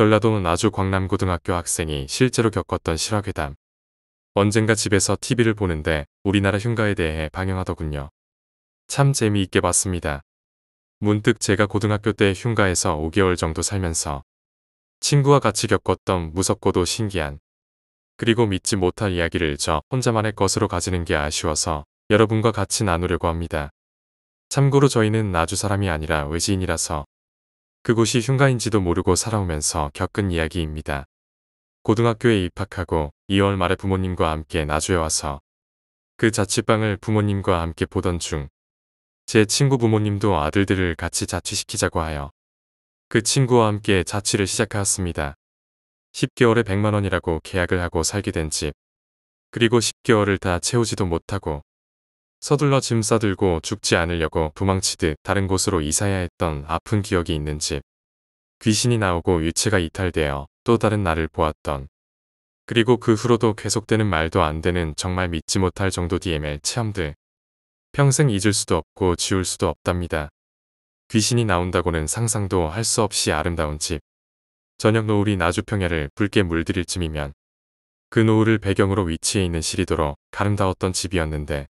전라도는 아주 광남고등학교 학생이 실제로 겪었던 실화괴담. 언젠가 집에서 TV를 보는데 우리나라 흉가에 대해 방영하더군요. 참 재미있게 봤습니다. 문득 제가 고등학교 때 흉가에서 5개월 정도 살면서 친구와 같이 겪었던 무섭고도 신기한 그리고 믿지 못할 이야기를 저 혼자만의 것으로 가지는 게 아쉬워서 여러분과 같이 나누려고 합니다. 참고로 저희는 나주 사람이 아니라 외지인이라서 그곳이 흉가인지도 모르고 살아오면서 겪은 이야기입니다. 고등학교에 입학하고 2월 말에 부모님과 함께 나주에 와서 그 자취방을 부모님과 함께 보던 중 제 친구 부모님도 아들들을 같이 자취시키자고 하여 그 친구와 함께 자취를 시작하였습니다. 10개월에 100만원이라고 계약을 하고 살게 된 집. 그리고 10개월을 다 채우지도 못하고 서둘러 짐 싸들고 죽지 않으려고 도망치듯 다른 곳으로 이사야 했던 아픈 기억이 있는 집. 귀신이 나오고 위치가 이탈되어 또 다른 나를 보았던. 그리고 그 후로도 계속되는 말도 안 되는 정말 믿지 못할 정도 DML 체험들. 평생 잊을 수도 없고 지울 수도 없답니다. 귀신이 나온다고는 상상도 할 수 없이 아름다운 집. 저녁 노을이 나주평야를 붉게 물들일 쯤이면 그 노을을 배경으로 위치해 있는 시리도로 아름다웠던 집이었는데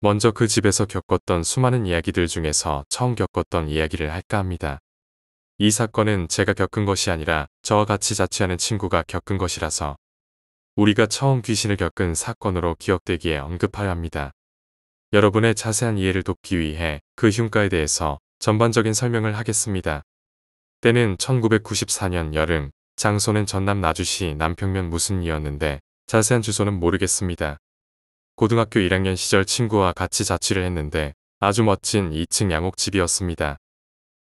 먼저 그 집에서 겪었던 수많은 이야기들 중에서 처음 겪었던 이야기를 할까 합니다. 이 사건은 제가 겪은 것이 아니라 저와 같이 자취하는 친구가 겪은 것이라서 우리가 처음 귀신을 겪은 사건으로 기억되기에 언급하려 합니다. 여러분의 자세한 이해를 돕기 위해 그 흉가에 대해서 전반적인 설명을 하겠습니다. 때는 1994년 여름, 장소는 전남 나주시 남평면 무순이었는데 자세한 주소는 모르겠습니다. 고등학교 1학년 시절 친구와 같이 자취를 했는데 아주 멋진 2층 양옥집이었습니다.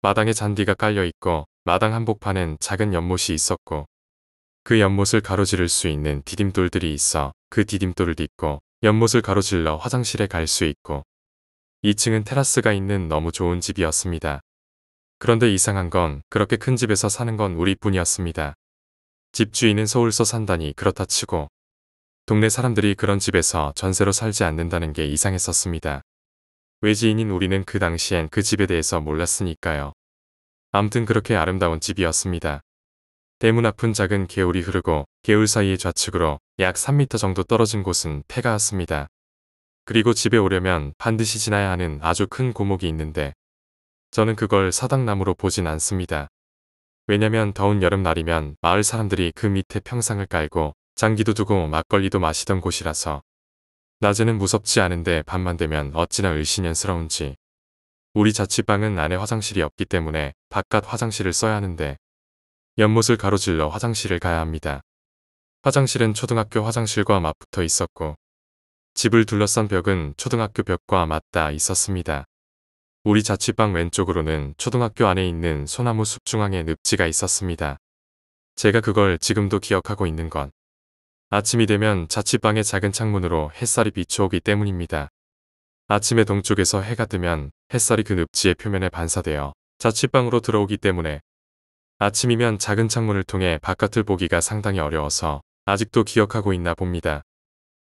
마당에 잔디가 깔려 있고 마당 한복판엔 작은 연못이 있었고 그 연못을 가로지를 수 있는 디딤돌들이 있어 그 디딤돌을 딛고 연못을 가로질러 화장실에 갈 수 있고 2층은 테라스가 있는 너무 좋은 집이었습니다. 그런데 이상한 건 그렇게 큰 집에서 사는 건 우리뿐이었습니다. 집주인은 서울서 산다니 그렇다 치고 동네 사람들이 그런 집에서 전세로 살지 않는다는 게 이상했었습니다. 외지인인 우리는 그 당시엔 그 집에 대해서 몰랐으니까요. 암튼 그렇게 아름다운 집이었습니다. 대문 앞은 작은 개울이 흐르고 개울 사이의 좌측으로 약 3m 정도 떨어진 곳은 폐가였습니다. 그리고 집에 오려면 반드시 지나야 하는 아주 큰 고목이 있는데 저는 그걸 사당나무로 보진 않습니다. 왜냐면 더운 여름날이면 마을 사람들이 그 밑에 평상을 깔고 장기도 두고 막걸리도 마시던 곳이라서 낮에는 무섭지 않은데 밤만 되면 어찌나 을신년스러운지 우리 자취방은 안에 화장실이 없기 때문에 바깥 화장실을 써야 하는데 연못을 가로질러 화장실을 가야 합니다. 화장실은 초등학교 화장실과 맞붙어 있었고 집을 둘러싼 벽은 초등학교 벽과 맞닿아 있었습니다. 우리 자취방 왼쪽으로는 초등학교 안에 있는 소나무 숲 중앙에 늪지가 있었습니다. 제가 그걸 지금도 기억하고 있는 건 아침이 되면 자취방의 작은 창문으로 햇살이 비추오기 때문입니다. 아침에 동쪽에서 해가 뜨면 햇살이 그 늪지의 표면에 반사되어 자취방으로 들어오기 때문에 아침이면 작은 창문을 통해 바깥을 보기가 상당히 어려워서 아직도 기억하고 있나 봅니다.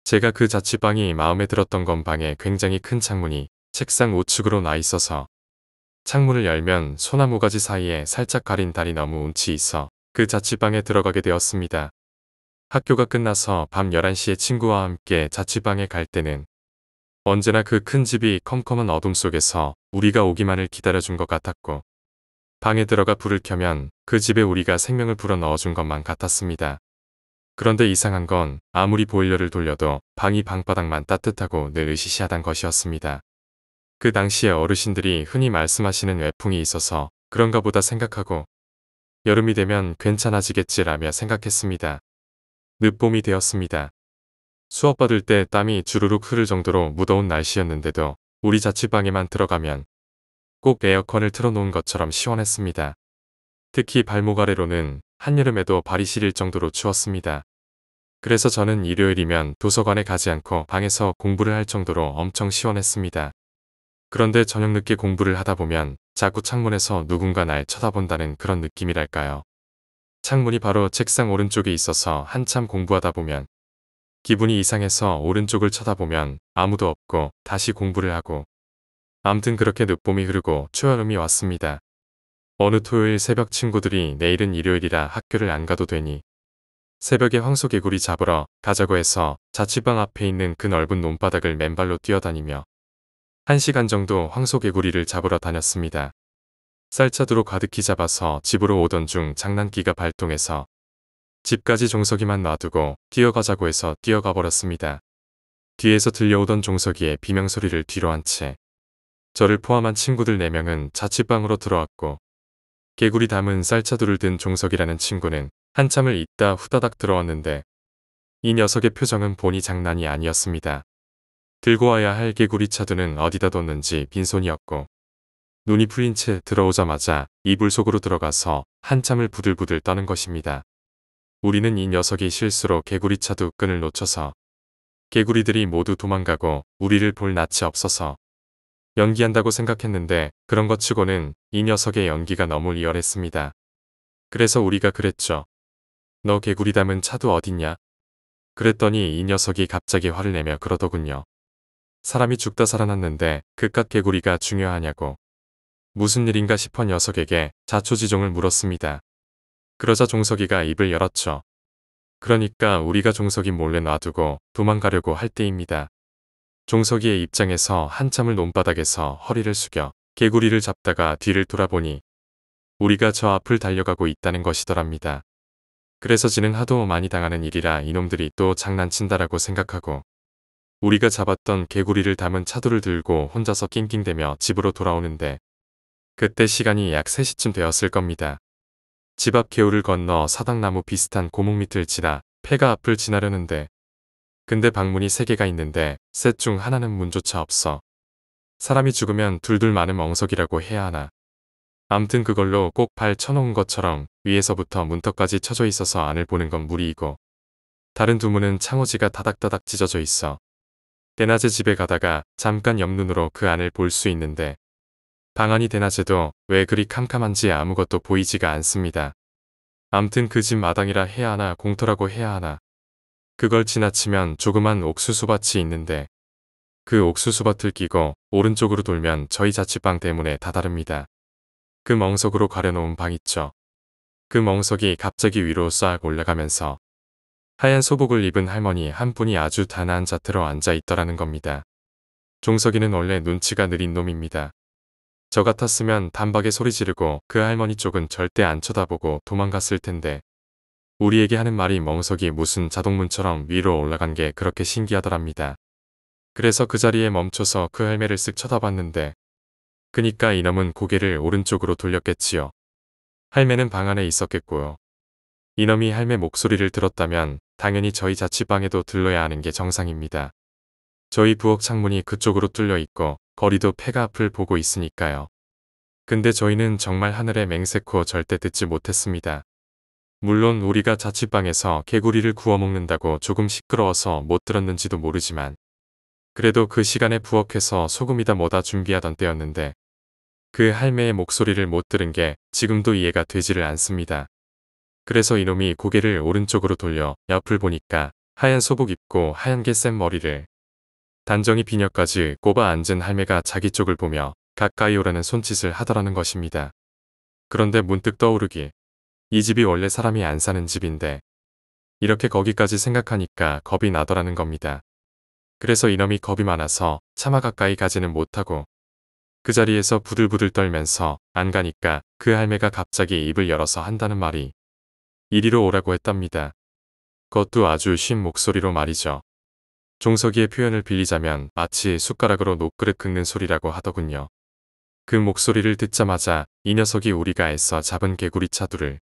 제가 그 자취방이 마음에 들었던 건 방에 굉장히 큰 창문이 책상 우측으로 나 있어서 창문을 열면 소나무 가지 사이에 살짝 가린 달이 너무 운치 있어 그 자취방에 들어가게 되었습니다. 학교가 끝나서 밤 11시에 친구와 함께 자취방에 갈 때는 언제나 그 큰 집이 컴컴한 어둠 속에서 우리가 오기만을 기다려준 것 같았고 방에 들어가 불을 켜면 그 집에 우리가 생명을 불어넣어준 것만 같았습니다. 그런데 이상한 건 아무리 보일러를 돌려도 방이 방바닥만 따뜻하고 늘 으시시하단 것이었습니다. 그 당시에 어르신들이 흔히 말씀하시는 외풍이 있어서 그런가 보다 생각하고 여름이 되면 괜찮아지겠지라며 생각했습니다. 늦봄이 되었습니다. 수업받을 때 땀이 주르륵 흐를 정도로 무더운 날씨였는데도 우리 자취방에만 들어가면 꼭 에어컨을 틀어놓은 것처럼 시원했습니다. 특히 발목 아래로는 한여름에도 발이 시릴 정도로 추웠습니다. 그래서 저는 일요일이면 도서관에 가지 않고 방에서 공부를 할 정도로 엄청 시원했습니다. 그런데 저녁 늦게 공부를 하다 보면 자꾸 창문에서 누군가 날 쳐다본다는 그런 느낌이랄까요. 창문이 바로 책상 오른쪽에 있어서 한참 공부하다 보면 기분이 이상해서 오른쪽을 쳐다보면 아무도 없고 다시 공부를 하고 암튼 그렇게 늦봄이 흐르고 초여름이 왔습니다. 어느 토요일 새벽 친구들이 내일은 일요일이라 학교를 안 가도 되니 새벽에 황소개구리 잡으러 가자고 해서 자취방 앞에 있는 그 넓은 논바닥을 맨발로 뛰어다니며 1시간 정도 황소개구리를 잡으러 다녔습니다. 쌀차두로 가득히 잡아서 집으로 오던 중 장난기가 발동해서 집까지 종석이만 놔두고 뛰어가자고 해서 뛰어가 버렸습니다. 뒤에서 들려오던 종석이의 비명소리를 뒤로 한 채 저를 포함한 친구들 4명은 자취방으로 들어왔고 개구리 담은 쌀차두를 든 종석이라는 친구는 한참을 있다 후다닥 들어왔는데 이 녀석의 표정은 보니 장난이 아니었습니다. 들고 와야 할 개구리 차두는 어디다 뒀는지 빈손이었고 눈이 풀린 채 들어오자마자 이불 속으로 들어가서 한참을 부들부들 떠는 것입니다. 우리는 이 녀석이 실수로 개구리차도 끈을 놓쳐서 개구리들이 모두 도망가고 우리를 볼 낯이 없어서 연기한다고 생각했는데 그런 것 치고는 이 녀석의 연기가 너무 리얼했습니다. 그래서 우리가 그랬죠. 너 개구리 담은 차도 어딨냐? 그랬더니 이 녀석이 갑자기 화를 내며 그러더군요. 사람이 죽다 살아났는데 그깟 개구리가 중요하냐고. 무슨 일인가 싶어 녀석에게 자초지종을 물었습니다. 그러자 종석이가 입을 열었죠. 그러니까 우리가 종석이 몰래 놔두고 도망가려고 할 때입니다. 종석이의 입장에서 한참을 논바닥에서 허리를 숙여 개구리를 잡다가 뒤를 돌아보니 우리가 저 앞을 달려가고 있다는 것이더랍니다. 그래서 지는 하도 많이 당하는 일이라 이놈들이 또 장난친다라고 생각하고 우리가 잡았던 개구리를 담은 차도를 들고 혼자서 낑낑대며 집으로 돌아오는데 그때 시간이 약 3시쯤 되었을 겁니다. 집 앞 개울을 건너 사당나무 비슷한 고목 밑을 지나 폐가 앞을 지나려는데 근데 방문이 3개가 있는데 셋 중 하나는 문조차 없어. 사람이 죽으면 둘둘 많은 멍석이라고 해야 하나. 암튼 그걸로 꼭 발 쳐놓은 것처럼 위에서부터 문턱까지 쳐져 있어서 안을 보는 건 무리이고 다른 두 문은 창호지가 다닥다닥 찢어져 있어. 때낮에 집에 가다가 잠깐 옆눈으로 그 안을 볼 수 있는데 방안이 대낮에도 왜 그리 캄캄한지 아무것도 보이지가 않습니다. 암튼 그 집 마당이라 해야 하나 공터라고 해야 하나. 그걸 지나치면 조그만 옥수수밭이 있는데 그 옥수수밭을 끼고 오른쪽으로 돌면 저희 자취방 때문에 다다릅니다. 그 멍석으로 가려놓은 방 있죠. 그 멍석이 갑자기 위로 싹 올라가면서 하얀 소복을 입은 할머니 한 분이 아주 단아한 자태로 앉아 있더라는 겁니다. 종석이는 원래 눈치가 느린 놈입니다. 저 같았으면 단박에 소리 지르고 그 할머니 쪽은 절대 안 쳐다보고 도망갔을 텐데 우리에게 하는 말이 멍석이 무슨 자동문처럼 위로 올라간 게 그렇게 신기하더랍니다. 그래서 그 자리에 멈춰서 그 할매를 쓱 쳐다봤는데 그니까 이놈은 고개를 오른쪽으로 돌렸겠지요. 할매는 방 안에 있었겠고요. 이놈이 할매 목소리를 들었다면 당연히 저희 자취방에도 들러야 하는 게 정상입니다. 저희 부엌 창문이 그쪽으로 뚫려 있고 거리도 폐가 앞을 보고 있으니까요. 근데 저희는 정말 하늘의 맹세코 절대 듣지 못했습니다. 물론 우리가 자취방에서 개구리를 구워 먹는다고 조금 시끄러워서 못 들었는지도 모르지만 그래도 그 시간에 부엌에서 소금이다 뭐다 준비하던 때였는데 그 할매의 목소리를 못 들은 게 지금도 이해가 되지를 않습니다. 그래서 이놈이 고개를 오른쪽으로 돌려 옆을 보니까 하얀 소복 입고 하얀 개센 머리를 단정히 비녀까지 꼽아 앉은 할매가 자기 쪽을 보며 가까이 오라는 손짓을 하더라는 것입니다. 그런데 문득 떠오르기. 이 집이 원래 사람이 안 사는 집인데 이렇게 거기까지 생각하니까 겁이 나더라는 겁니다. 그래서 이놈이 겁이 많아서 차마 가까이 가지는 못하고 그 자리에서 부들부들 떨면서 안 가니까 그 할매가 갑자기 입을 열어서 한다는 말이 이리로 오라고 했답니다. 그것도 아주 쉰 목소리로 말이죠. 종석이의 표현을 빌리자면 마치 숟가락으로 녹그릇 긁는 소리라고 하더군요. 그 목소리를 듣자마자 이 녀석이 우리가 애써 잡은 개구리 차두를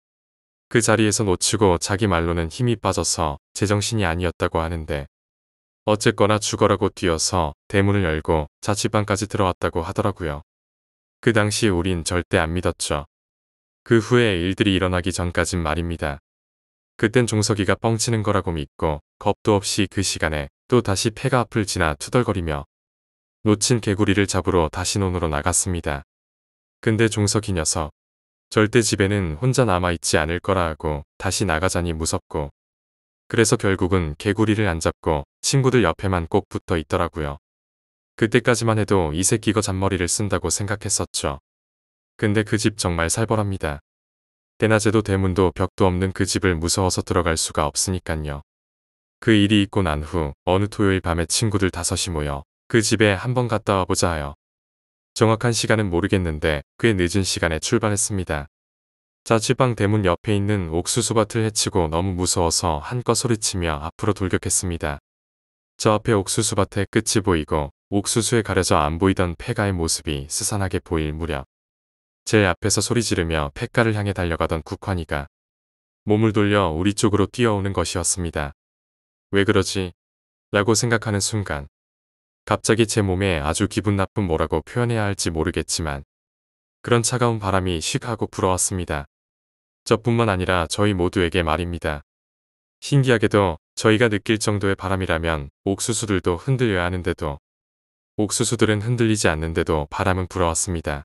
그 자리에서 놓치고 자기 말로는 힘이 빠져서 제정신이 아니었다고 하는데 어쨌거나 죽어라고 뛰어서 대문을 열고 자취방까지 들어왔다고 하더라고요. 그 당시 우린 절대 안 믿었죠. 그 후에 일들이 일어나기 전까진 말입니다. 그땐 종석이가 뻥치는 거라고 믿고 겁도 없이 그 시간에 또 다시 폐가 앞을 지나 투덜거리며 놓친 개구리를 잡으러 다시 논으로 나갔습니다. 근데 종석이 녀석 절대 집에는 혼자 남아있지 않을 거라 하고 다시 나가자니 무섭고 그래서 결국은 개구리를 안 잡고 친구들 옆에만 꼭 붙어 있더라고요. 그때까지만 해도 이 새끼가 잔머리를 쓴다고 생각했었죠. 근데 그 집 정말 살벌합니다. 대낮에도 대문도 벽도 없는 그 집을 무서워서 들어갈 수가 없으니깐요. 그 일이 있고 난 후 어느 토요일 밤에 친구들 다섯이 모여 그 집에 한번 갔다 와보자 하여 정확한 시간은 모르겠는데 꽤 늦은 시간에 출발했습니다. 자취방 대문 옆에 있는 옥수수밭을 헤치고 너무 무서워서 한껏 소리치며 앞으로 돌격했습니다. 저 앞에 옥수수밭의 끝이 보이고 옥수수에 가려져 안 보이던 폐가의 모습이 스산하게 보일 무렵 제 앞에서 소리 지르며 폐가를 향해 달려가던 국환이가 몸을 돌려 우리 쪽으로 뛰어오는 것이었습니다. 왜 그러지? 라고 생각하는 순간 갑자기 제 몸에 아주 기분 나쁜 뭐라고 표현해야 할지 모르겠지만 그런 차가운 바람이 식 하고 불어왔습니다. 저뿐만 아니라 저희 모두에게 말입니다. 신기하게도 저희가 느낄 정도의 바람이라면 옥수수들도 흔들려야 하는데도 옥수수들은 흔들리지 않는데도 바람은 불어왔습니다.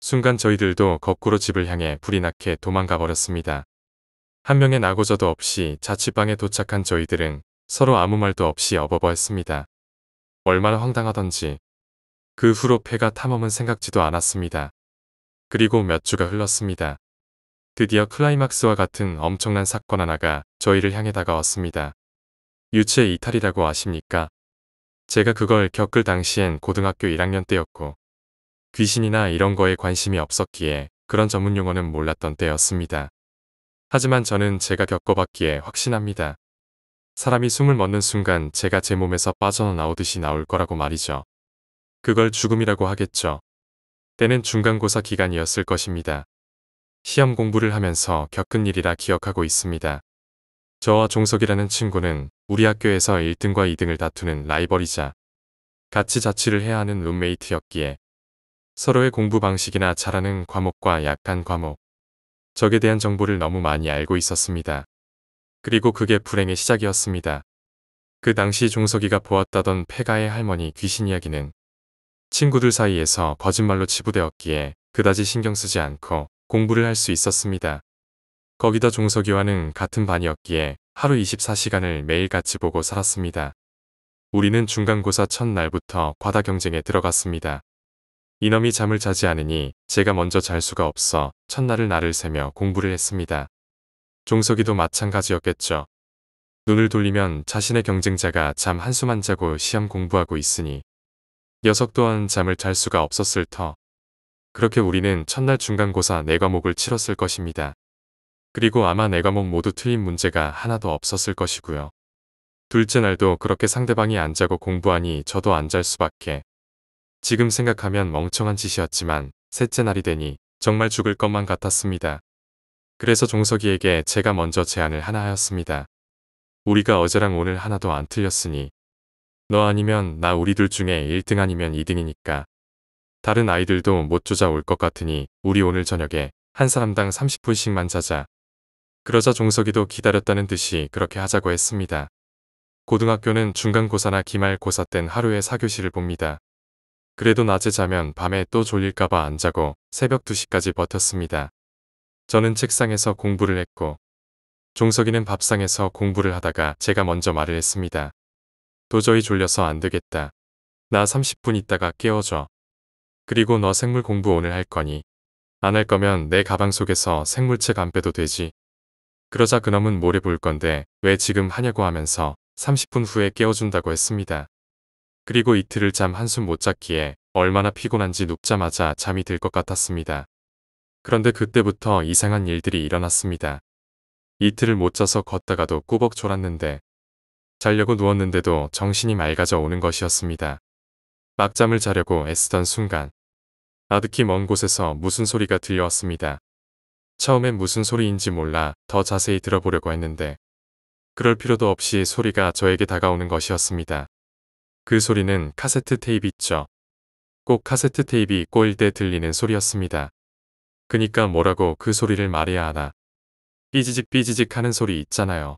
순간 저희들도 거꾸로 집을 향해 불이 나게 도망가 버렸습니다. 한 명의 낙오자도 없이 자취방에 도착한 저희들은 서로 아무 말도 없이 어버버했습니다. 얼마나 황당하던지. 그 후로 폐가 탐험은 생각지도 않았습니다. 그리고 몇 주가 흘렀습니다. 드디어 클라이막스와 같은 엄청난 사건 하나가 저희를 향해 다가왔습니다. 유체 이탈이라고 아십니까? 제가 그걸 겪을 당시엔 고등학교 1학년 때였고 귀신이나 이런 거에 관심이 없었기에 그런 전문 용어는 몰랐던 때였습니다. 하지만 저는 제가 겪어봤기에 확신합니다. 사람이 숨을 멎는 순간 제가 제 몸에서 빠져나오듯이 나올 거라고 말이죠. 그걸 죽음이라고 하겠죠. 때는 중간고사 기간이었을 것입니다. 시험 공부를 하면서 겪은 일이라 기억하고 있습니다. 저와 종석이라는 친구는 우리 학교에서 1등과 2등을 다투는 라이벌이자 같이 자취를 해야 하는 룸메이트였기에 서로의 공부 방식이나 잘하는 과목과 약한 과목, 적에 대한 정보를 너무 많이 알고 있었습니다. 그리고 그게 불행의 시작이었습니다. 그 당시 종석이가 보았다던 폐가의 할머니 귀신 이야기는 친구들 사이에서 거짓말로 치부되었기에 그다지 신경 쓰지 않고 공부를 할 수 있었습니다. 거기다 종석이와는 같은 반이었기에 하루 24시간을 매일 같이 보고 살았습니다. 우리는 중간고사 첫날부터 과다 경쟁에 들어갔습니다. 이놈이 잠을 자지 않으니 제가 먼저 잘 수가 없어 첫날을 나를 세며 공부를 했습니다. 종석이도 마찬가지였겠죠. 눈을 돌리면 자신의 경쟁자가 잠 한숨안 자고 시험 공부하고 있으니 녀석 또한 잠을 잘 수가 없었을 터. 그렇게 우리는 첫날 중간고사 4과목을 치렀을 것입니다. 그리고 아마 4과목 모두 틀린 문제가 하나도 없었을 것이고요. 둘째 날도 그렇게 상대방이 안 자고 공부하니 저도 안 잘 수밖에 지금 생각하면 멍청한 짓이었지만 셋째 날이 되니 정말 죽을 것만 같았습니다. 그래서 종석이에게 제가 먼저 제안을 하나 하였습니다. 우리가 어제랑 오늘 하나도 안 틀렸으니 너 아니면 나 우리 둘 중에 1등 아니면 2등이니까 다른 아이들도 못조자올 것 같으니 우리 오늘 저녁에 한 사람당 30분씩만 자자. 그러자 종석이도 기다렸다는 듯이 그렇게 하자고 했습니다. 고등학교는 중간고사나 기말고사 땐 하루에 사교시를 봅니다. 그래도 낮에 자면 밤에 또 졸릴까봐 안 자고 새벽 2시까지 버텼습니다. 저는 책상에서 공부를 했고 종석이는 밥상에서 공부를 하다가 제가 먼저 말을 했습니다. 도저히 졸려서 안 되겠다. 나 30분 있다가 깨워줘. 그리고 너 생물 공부 오늘 할 거니. 안 할 거면 내 가방 속에서 생물책 안 빼도 되지. 그러자 그놈은 모레 볼 건데 왜 지금 하냐고 하면서 30분 후에 깨워준다고 했습니다. 그리고 이틀을 잠 한숨 못 잤기에 얼마나 피곤한지 눕자마자 잠이 들 것 같았습니다. 그런데 그때부터 이상한 일들이 일어났습니다. 이틀을 못 자서 걷다가도 꾸벅 졸았는데 자려고 누웠는데도 정신이 맑아져 오는 것이었습니다. 막잠을 자려고 애쓰던 순간 아득히 먼 곳에서 무슨 소리가 들려왔습니다. 처음엔 무슨 소리인지 몰라 더 자세히 들어보려고 했는데 그럴 필요도 없이 소리가 저에게 다가오는 것이었습니다. 그 소리는 카세트 테이프 있죠. 꼭 카세트 테이프 꼬일 때 들리는 소리였습니다. 그니까 뭐라고 그 소리를 말해야 하나. 삐지직 삐지직 하는 소리 있잖아요.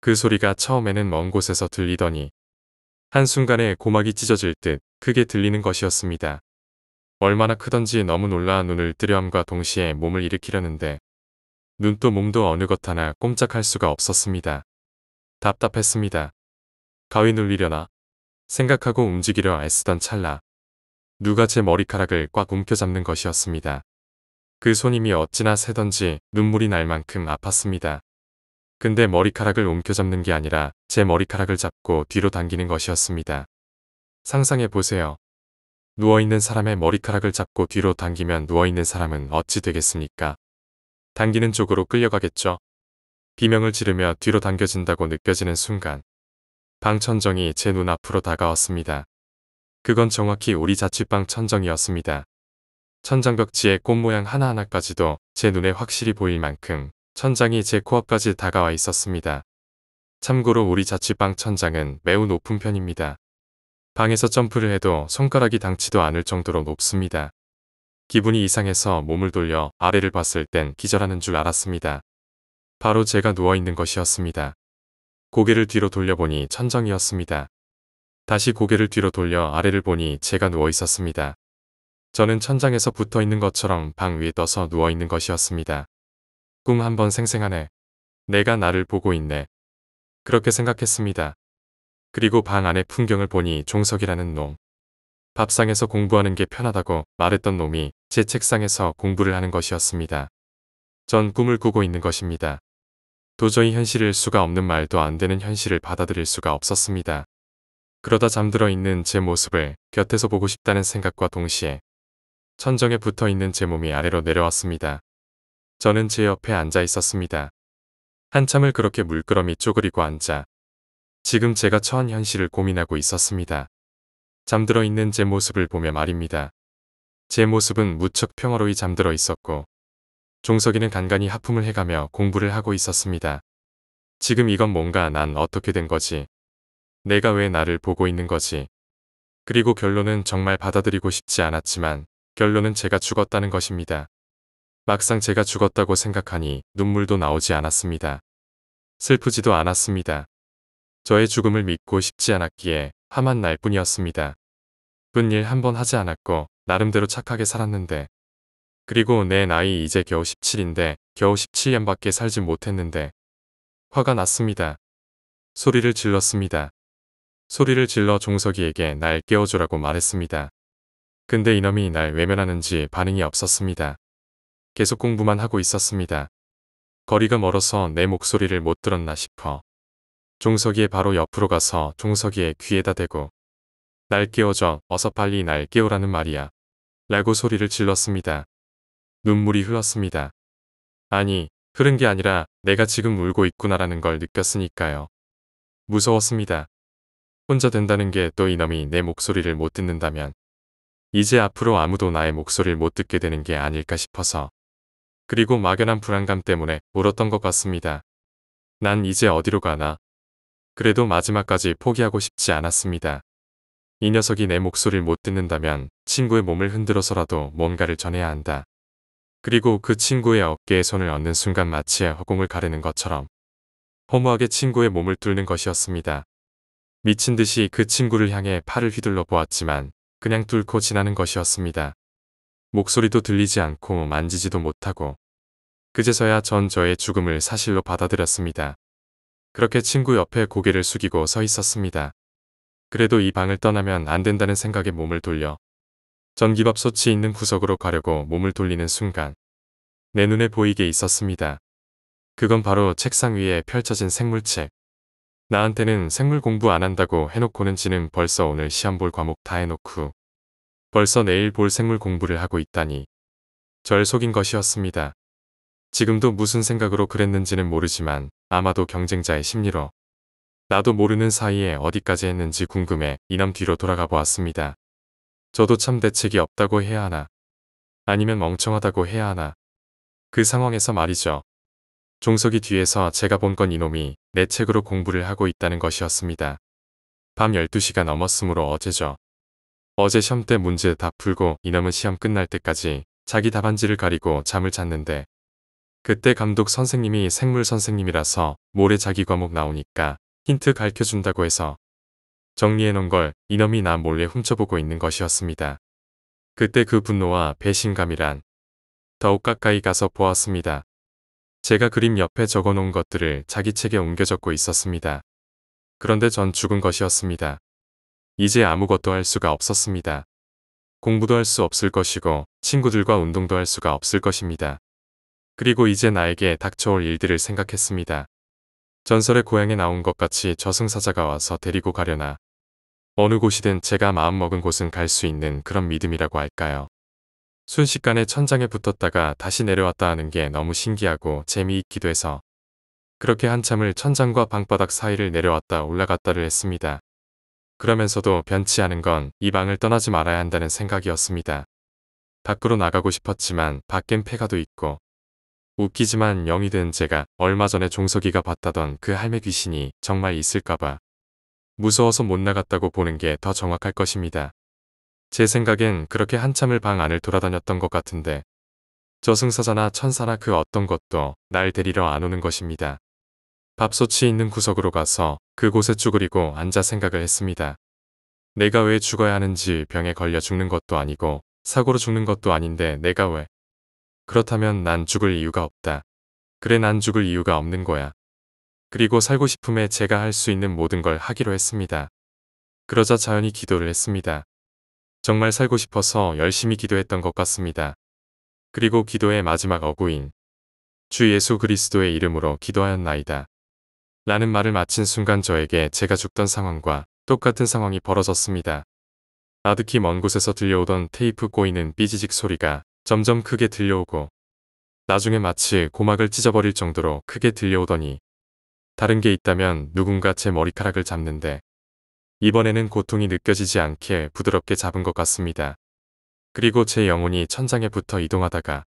그 소리가 처음에는 먼 곳에서 들리더니 한순간에 고막이 찢어질 듯 크게 들리는 것이었습니다. 얼마나 크던지 너무 놀라 눈을 뜨려함과 동시에 몸을 일으키려는데 눈도 몸도 어느 것 하나 꼼짝할 수가 없었습니다. 답답했습니다. 가위 눌리려나? 생각하고 움직이려 애쓰던 찰나 누가 제 머리카락을 꽉 움켜잡는 것이었습니다. 그 손님이 어찌나 새던지 눈물이 날 만큼 아팠습니다. 근데 머리카락을 움켜잡는 게 아니라 제 머리카락을 잡고 뒤로 당기는 것이었습니다. 상상해 보세요. 누워있는 사람의 머리카락을 잡고 뒤로 당기면 누워있는 사람은 어찌 되겠습니까? 당기는 쪽으로 끌려가겠죠. 비명을 지르며 뒤로 당겨진다고 느껴지는 순간 방천정이 제 눈앞으로 다가왔습니다. 그건 정확히 우리 자취방 천정이었습니다. 천장 벽지의 꽃 모양 하나하나까지도 제 눈에 확실히 보일 만큼 천장이 제 코앞까지 다가와 있었습니다. 참고로 우리 자취방 천장은 매우 높은 편입니다. 방에서 점프를 해도 손가락이 닿지도 않을 정도로 높습니다. 기분이 이상해서 몸을 돌려 아래를 봤을 땐 기절하는 줄 알았습니다. 바로 제가 누워있는 것이었습니다. 고개를 뒤로 돌려보니 천정이었습니다. 다시 고개를 뒤로 돌려 아래를 보니 제가 누워 있었습니다. 저는 천장에서 붙어 있는 것처럼 방 위에 떠서 누워 있는 것이었습니다. 꿈 한 번 생생하네. 내가 나를 보고 있네. 그렇게 생각했습니다. 그리고 방 안의 풍경을 보니 종석이라는 놈. 밥상에서 공부하는 게 편하다고 말했던 놈이 제 책상에서 공부를 하는 것이었습니다. 전 꿈을 꾸고 있는 것입니다. 도저히 현실일 수가 없는 말도 안 되는 현실을 받아들일 수가 없었습니다. 그러다 잠들어 있는 제 모습을 곁에서 보고 싶다는 생각과 동시에 천정에 붙어 있는 제 몸이 아래로 내려왔습니다. 저는 제 옆에 앉아 있었습니다. 한참을 그렇게 물끄러미 쪼그리고 앉아 지금 제가 처한 현실을 고민하고 있었습니다. 잠들어 있는 제 모습을 보며 말입니다. 제 모습은 무척 평화로이 잠들어 있었고 종석이는 간간히 하품을 해가며 공부를 하고 있었습니다. 지금 이건 뭔가 난 어떻게 된 거지? 내가 왜 나를 보고 있는 거지? 그리고 결론은 정말 받아들이고 싶지 않았지만 결론은 제가 죽었다는 것입니다. 막상 제가 죽었다고 생각하니 눈물도 나오지 않았습니다. 슬프지도 않았습니다. 저의 죽음을 믿고 싶지 않았기에 화만 날 뿐이었습니다. 뿐일한 번 하지 않았고 나름대로 착하게 살았는데 그리고 내 나이 이제 겨우 17인데 겨우 17년밖에 살지 못했는데 화가 났습니다. 소리를 질렀습니다. 소리를 질러 종석이에게 날 깨워주라고 말했습니다. 근데 이놈이 날 외면하는지 반응이 없었습니다. 계속 공부만 하고 있었습니다. 거리가 멀어서 내 목소리를 못 들었나 싶어. 종석이의 바로 옆으로 가서 종석이의 귀에다 대고 날 깨워줘 어서 빨리 날 깨우라는 말이야. 라고 소리를 질렀습니다. 눈물이 흘렀습니다. 아니, 흐른 게 아니라 내가 지금 울고 있구나라는 걸 느꼈으니까요. 무서웠습니다. 혼자 된다는 게 또 이놈이 내 목소리를 못 듣는다면 이제 앞으로 아무도 나의 목소리를 못 듣게 되는 게 아닐까 싶어서 그리고 막연한 불안감 때문에 울었던 것 같습니다. 난 이제 어디로 가나? 그래도 마지막까지 포기하고 싶지 않았습니다. 이 녀석이 내 목소리를 못 듣는다면 친구의 몸을 흔들어서라도 뭔가를 전해야 한다. 그리고 그 친구의 어깨에 손을 얹는 순간 마치 허공을 가르는 것처럼 허무하게 친구의 몸을 뚫는 것이었습니다. 미친 듯이 그 친구를 향해 팔을 휘둘러 보았지만 그냥 뚫고 지나는 것이었습니다. 목소리도 들리지 않고 만지지도 못하고 그제서야 전 저의 죽음을 사실로 받아들였습니다. 그렇게 친구 옆에 고개를 숙이고 서 있었습니다. 그래도 이 방을 떠나면 안 된다는 생각에 몸을 돌려 전기밥솥이 있는 구석으로 가려고 몸을 돌리는 순간 내 눈에 보이게 있었습니다. 그건 바로 책상 위에 펼쳐진 생물책. 나한테는 생물 공부 안 한다고 해놓고는 지는 벌써 오늘 시험 볼 과목 다 해놓고 벌써 내일 볼 생물 공부를 하고 있다니 절 속인 것이었습니다. 지금도 무슨 생각으로 그랬는지는 모르지만 아마도 경쟁자의 심리로 나도 모르는 사이에 어디까지 했는지 궁금해 이남 뒤로 돌아가 보았습니다. 저도 참 대책이 없다고 해야 하나. 아니면 멍청하다고 해야 하나. 그 상황에서 말이죠. 종석이 뒤에서 제가 본 건 이놈이 내 책으로 공부를 하고 있다는 것이었습니다. 밤 12시가 넘었으므로 어제죠. 어제 시험 때 문제 다 풀고 이놈은 시험 끝날 때까지 자기 답안지를 가리고 잠을 잤는데 그때 감독 선생님이 생물 선생님이라서 모레 자기 과목 나오니까 힌트 가르쳐준다고 해서 정리해놓은 걸 이놈이 나 몰래 훔쳐보고 있는 것이었습니다. 그때 그 분노와 배신감이란 더욱 가까이 가서 보았습니다. 제가 그림 옆에 적어놓은 것들을 자기 책에 옮겨 적고 있었습니다. 그런데 전 죽은 것이었습니다. 이제 아무것도 할 수가 없었습니다. 공부도 할 수 없을 것이고 친구들과 운동도 할 수가 없을 것입니다. 그리고 이제 나에게 닥쳐올 일들을 생각했습니다. 전설의 고향에 나온 것 같이 저승사자가 와서 데리고 가려나 어느 곳이든 제가 마음먹은 곳은 갈 수 있는 그런 믿음이라고 할까요. 순식간에 천장에 붙었다가 다시 내려왔다 하는 게 너무 신기하고 재미있기도 해서 그렇게 한참을 천장과 방바닥 사이를 내려왔다 올라갔다를 했습니다. 그러면서도 변치 않은 건 이 방을 떠나지 말아야 한다는 생각이었습니다. 밖으로 나가고 싶었지만 밖엔 폐가도 있고 웃기지만 영이 든 제가 얼마 전에 종석이가 봤다던 그 할매 귀신이 정말 있을까봐 무서워서 못 나갔다고 보는 게 더 정확할 것입니다. 제 생각엔 그렇게 한참을 방 안을 돌아다녔던 것 같은데 저승사자나 천사나 그 어떤 것도 날 데리러 안 오는 것입니다. 밥솥이 있는 구석으로 가서 그곳에 쭈그리고 앉아 생각을 했습니다. 내가 왜 죽어야 하는지 병에 걸려 죽는 것도 아니고 사고로 죽는 것도 아닌데 내가 왜? 그렇다면 난 죽을 이유가 없다. 그래 난 죽을 이유가 없는 거야. 그리고 살고 싶음에 제가 할 수 있는 모든 걸 하기로 했습니다. 그러자 자연히 기도를 했습니다. 정말 살고 싶어서 열심히 기도했던 것 같습니다. 그리고 기도의 마지막 어구인 주 예수 그리스도의 이름으로 기도하였나이다. 라는 말을 마친 순간 저에게 제가 죽던 상황과 똑같은 상황이 벌어졌습니다. 아득히 먼 곳에서 들려오던 테이프 꼬이는 삐지직 소리가 점점 크게 들려오고 나중에 마치 고막을 찢어버릴 정도로 크게 들려오더니 다른 게 있다면 누군가 제 머리카락을 잡는데 이번에는 고통이 느껴지지 않게 부드럽게 잡은 것 같습니다. 그리고 제 영혼이 천장에 붙어 이동하다가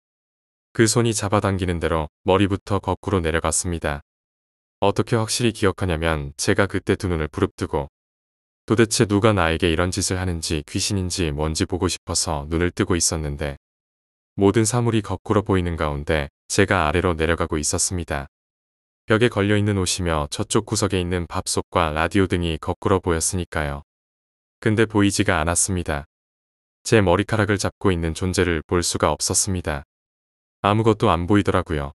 그 손이 잡아당기는 대로 머리부터 거꾸로 내려갔습니다. 어떻게 확실히 기억하냐면 제가 그때 두 눈을 부릅뜨고 도대체 누가 나에게 이런 짓을 하는지 귀신인지 뭔지 보고 싶어서 눈을 뜨고 있었는데 모든 사물이 거꾸로 보이는 가운데 제가 아래로 내려가고 있었습니다. 벽에 걸려있는 옷이며 저쪽 구석에 있는 밥솥과 라디오 등이 거꾸로 보였으니까요. 근데 보이지가 않았습니다. 제 머리카락을 잡고 있는 존재를 볼 수가 없었습니다. 아무것도 안 보이더라고요.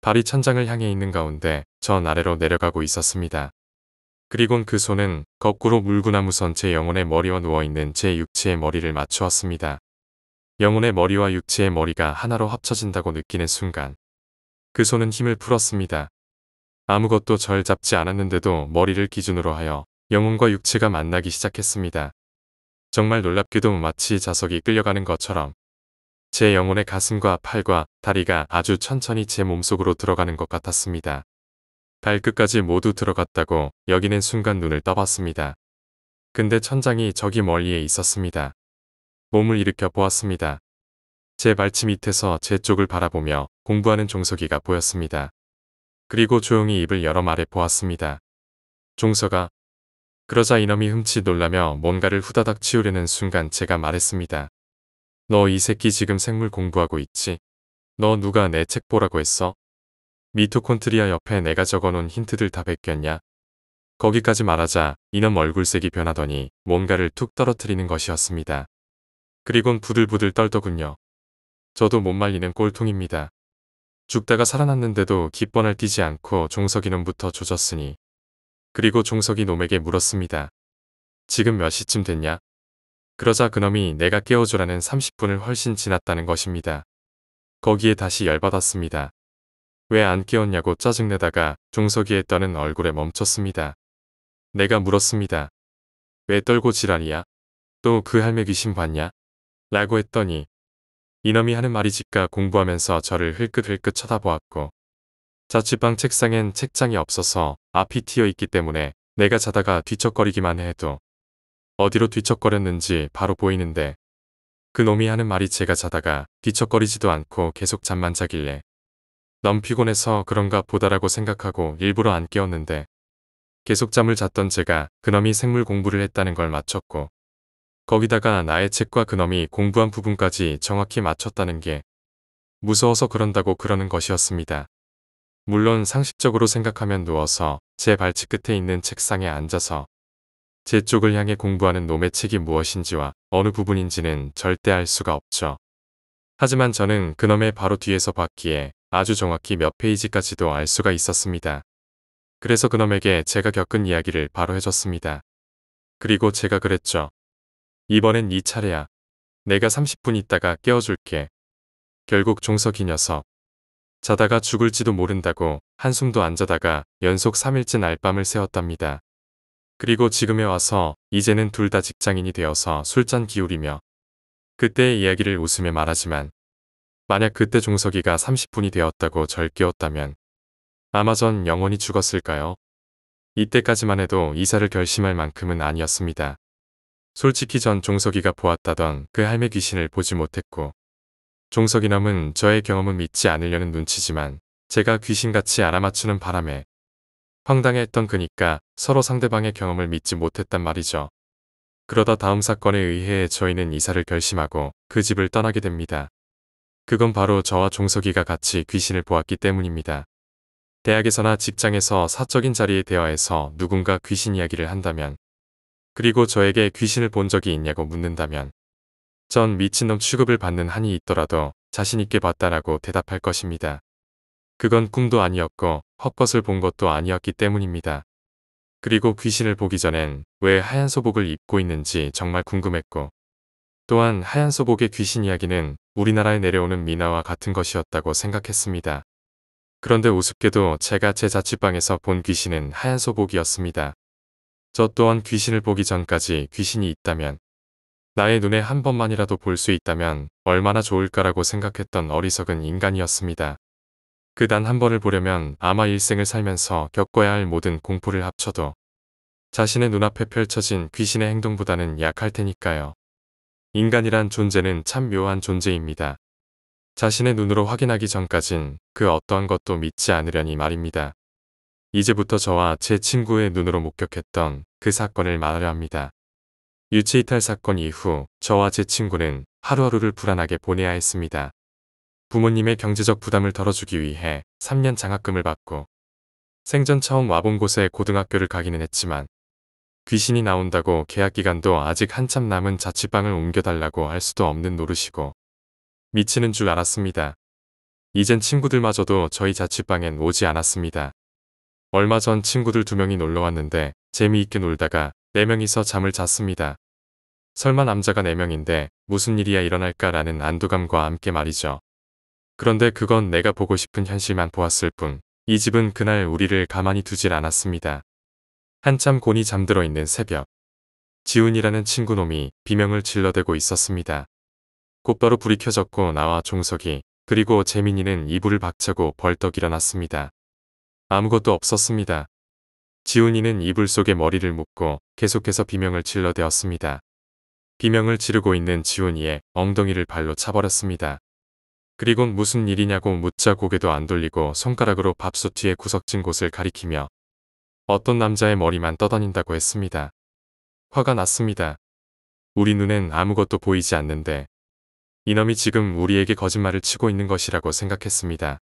발이 천장을 향해 있는 가운데 전 아래로 내려가고 있었습니다. 그리곤 그 손은 거꾸로 물구나무선 제 영혼의 머리와 누워있는 제 육체의 머리를 맞추었습니다. 영혼의 머리와 육체의 머리가 하나로 합쳐진다고 느끼는 순간 그 손은 힘을 풀었습니다. 아무것도 절 잡지 않았는데도 머리를 기준으로 하여 영혼과 육체가 만나기 시작했습니다. 정말 놀랍게도 마치 자석이 끌려가는 것처럼 제 영혼의 가슴과 팔과 다리가 아주 천천히 제 몸속으로 들어가는 것 같았습니다. 발끝까지 모두 들어갔다고 여기는 순간 눈을 떠봤습니다. 근데 천장이 저기 멀리에 있었습니다. 몸을 일으켜 보았습니다. 제 발치 밑에서 제 쪽을 바라보며 공부하는 종석이가 보였습니다. 그리고 조용히 입을 열어 말해 보았습니다. 종서가 그러자 이놈이 흠칫 놀라며 뭔가를 후다닥 치우려는 순간 제가 말했습니다. 너 이 새끼 지금 생물 공부하고 있지? 너 누가 내 책 보라고 했어? 미토콘트리아 옆에 내가 적어놓은 힌트들 다 베꼈냐? 거기까지 말하자 이놈 얼굴색이 변하더니 뭔가를 툭 떨어뜨리는 것이었습니다. 그리곤 부들부들 떨더군요. 저도 못 말리는 꼴통입니다. 죽다가 살아났는데도 기뻐날 뛰지 않고 종석이 놈부터 조졌으니. 그리고 종석이 놈에게 물었습니다. 지금 몇 시쯤 됐냐? 그러자 그놈이 내가 깨워주라는 30분을 훨씬 지났다는 것입니다. 거기에 다시 열받았습니다. 왜 안 깨웠냐고 짜증내다가 종석이의 떠는 얼굴에 멈췄습니다. 내가 물었습니다. 왜 떨고 지랄이야? 또 그 할매 귀신 봤냐? 라고 했더니 이놈이 하는 말이지까 공부하면서 저를 흘끗흘끗 쳐다보았고 자취방 책상엔 책장이 없어서 앞이 튀어있기 때문에 내가 자다가 뒤척거리기만 해도 어디로 뒤척거렸는지 바로 보이는데 그놈이 하는 말이 제가 자다가 뒤척거리지도 않고 계속 잠만 자길래 넘 피곤해서 그런가 보다라고 생각하고 일부러 안 깨웠는데 계속 잠을 잤던 제가 그놈이 생물 공부를 했다는 걸 맞췄고 거기다가 나의 책과 그놈이 공부한 부분까지 정확히 맞췄다는 게 무서워서 그런다고 그러는 것이었습니다. 물론 상식적으로 생각하면 누워서 제 발치 끝에 있는 책상에 앉아서 제 쪽을 향해 공부하는 놈의 책이 무엇인지와 어느 부분인지는 절대 알 수가 없죠. 하지만 저는 그놈의 바로 뒤에서 봤기에 아주 정확히 몇 페이지까지도 알 수가 있었습니다. 그래서 그놈에게 제가 겪은 이야기를 바로 해줬습니다. 그리고 제가 그랬죠. 이번엔 네 차례야. 내가 30분 있다가 깨워줄게. 결국 종석이 녀석. 자다가 죽을지도 모른다고 한숨도 안 자다가 연속 3일째 날밤을 새웠답니다. 그리고 지금에 와서 이제는 둘 다 직장인이 되어서 술잔 기울이며 그때의 이야기를 웃으며 말하지만 만약 그때 종석이가 30분이 되었다고 절 깨웠다면 아마 전 영원히 죽었을까요? 이때까지만 해도 이사를 결심할 만큼은 아니었습니다. 솔직히 전 종석이가 보았다던 그 할매 귀신을 보지 못했고 종석이남은 저의 경험은 믿지 않으려는 눈치지만 제가 귀신같이 알아맞추는 바람에 황당해했던 그니까 서로 상대방의 경험을 믿지 못했단 말이죠. 그러다 다음 사건에 의해 저희는 이사를 결심하고 그 집을 떠나게 됩니다. 그건 바로 저와 종석이가 같이 귀신을 보았기 때문입니다. 대학에서나 직장에서 사적인 자리에 대화해서 누군가 귀신 이야기를 한다면 그리고 저에게 귀신을 본 적이 있냐고 묻는다면 전 미친놈 취급을 받는 한이 있더라도 자신있게 봤다라고 대답할 것입니다. 그건 꿈도 아니었고 헛것을 본 것도 아니었기 때문입니다. 그리고 귀신을 보기 전엔 왜 하얀 소복을 입고 있는지 정말 궁금했고 또한 하얀 소복의 귀신 이야기는 우리나라에 내려오는 미나와 같은 것이었다고 생각했습니다. 그런데 우습게도 제가 제 자취방에서 본 귀신은 하얀 소복이었습니다. 저 또한 귀신을 보기 전까지 귀신이 있다면 나의 눈에 한 번만이라도 볼 수 있다면 얼마나 좋을까라고 생각했던 어리석은 인간이었습니다. 그 단 한 번을 보려면 아마 일생을 살면서 겪어야 할 모든 공포를 합쳐도 자신의 눈앞에 펼쳐진 귀신의 행동보다는 약할 테니까요. 인간이란 존재는 참 묘한 존재입니다. 자신의 눈으로 확인하기 전까진 그 어떠한 것도 믿지 않으려니 말입니다. 이제부터 저와 제 친구의 눈으로 목격했던 그 사건을 말하려 합니다. 유체이탈 사건 이후 저와 제 친구는 하루하루를 불안하게 보내야 했습니다. 부모님의 경제적 부담을 덜어주기 위해 3년 장학금을 받고 생전 처음 와본 곳에 고등학교를 가기는 했지만 귀신이 나온다고 계약기간도 아직 한참 남은 자취방을 옮겨달라고 할 수도 없는 노릇이고 미치는 줄 알았습니다. 이젠 친구들마저도 저희 자취방엔 오지 않았습니다. 얼마 전 친구들 두 명이 놀러 왔는데 재미있게 놀다가 네 명이서 잠을 잤습니다. 설마 남자가 네 명인데 무슨 일이야 일어날까라는 안도감과 함께 말이죠. 그런데 그건 내가 보고 싶은 현실만 보았을 뿐, 이 집은 그날 우리를 가만히 두질 않았습니다. 한참 곤히 잠들어 있는 새벽. 지훈이라는 친구놈이 비명을 질러대고 있었습니다. 곧바로 불이 켜졌고 나와 종석이 그리고 재민이는 이불을 박차고 벌떡 일어났습니다. 아무것도 없었습니다. 지훈이는 이불 속에 머리를 묶고 계속해서 비명을 질러대었습니다. 비명을 지르고 있는 지훈이의 엉덩이를 발로 차버렸습니다. 그리고 무슨 일이냐고 묻자 고개도 안 돌리고 손가락으로 밥솥 뒤에 구석진 곳을 가리키며 어떤 남자의 머리만 떠다닌다고 했습니다. 화가 났습니다. 우리 눈엔 아무것도 보이지 않는데 이놈이 지금 우리에게 거짓말을 치고 있는 것이라고 생각했습니다.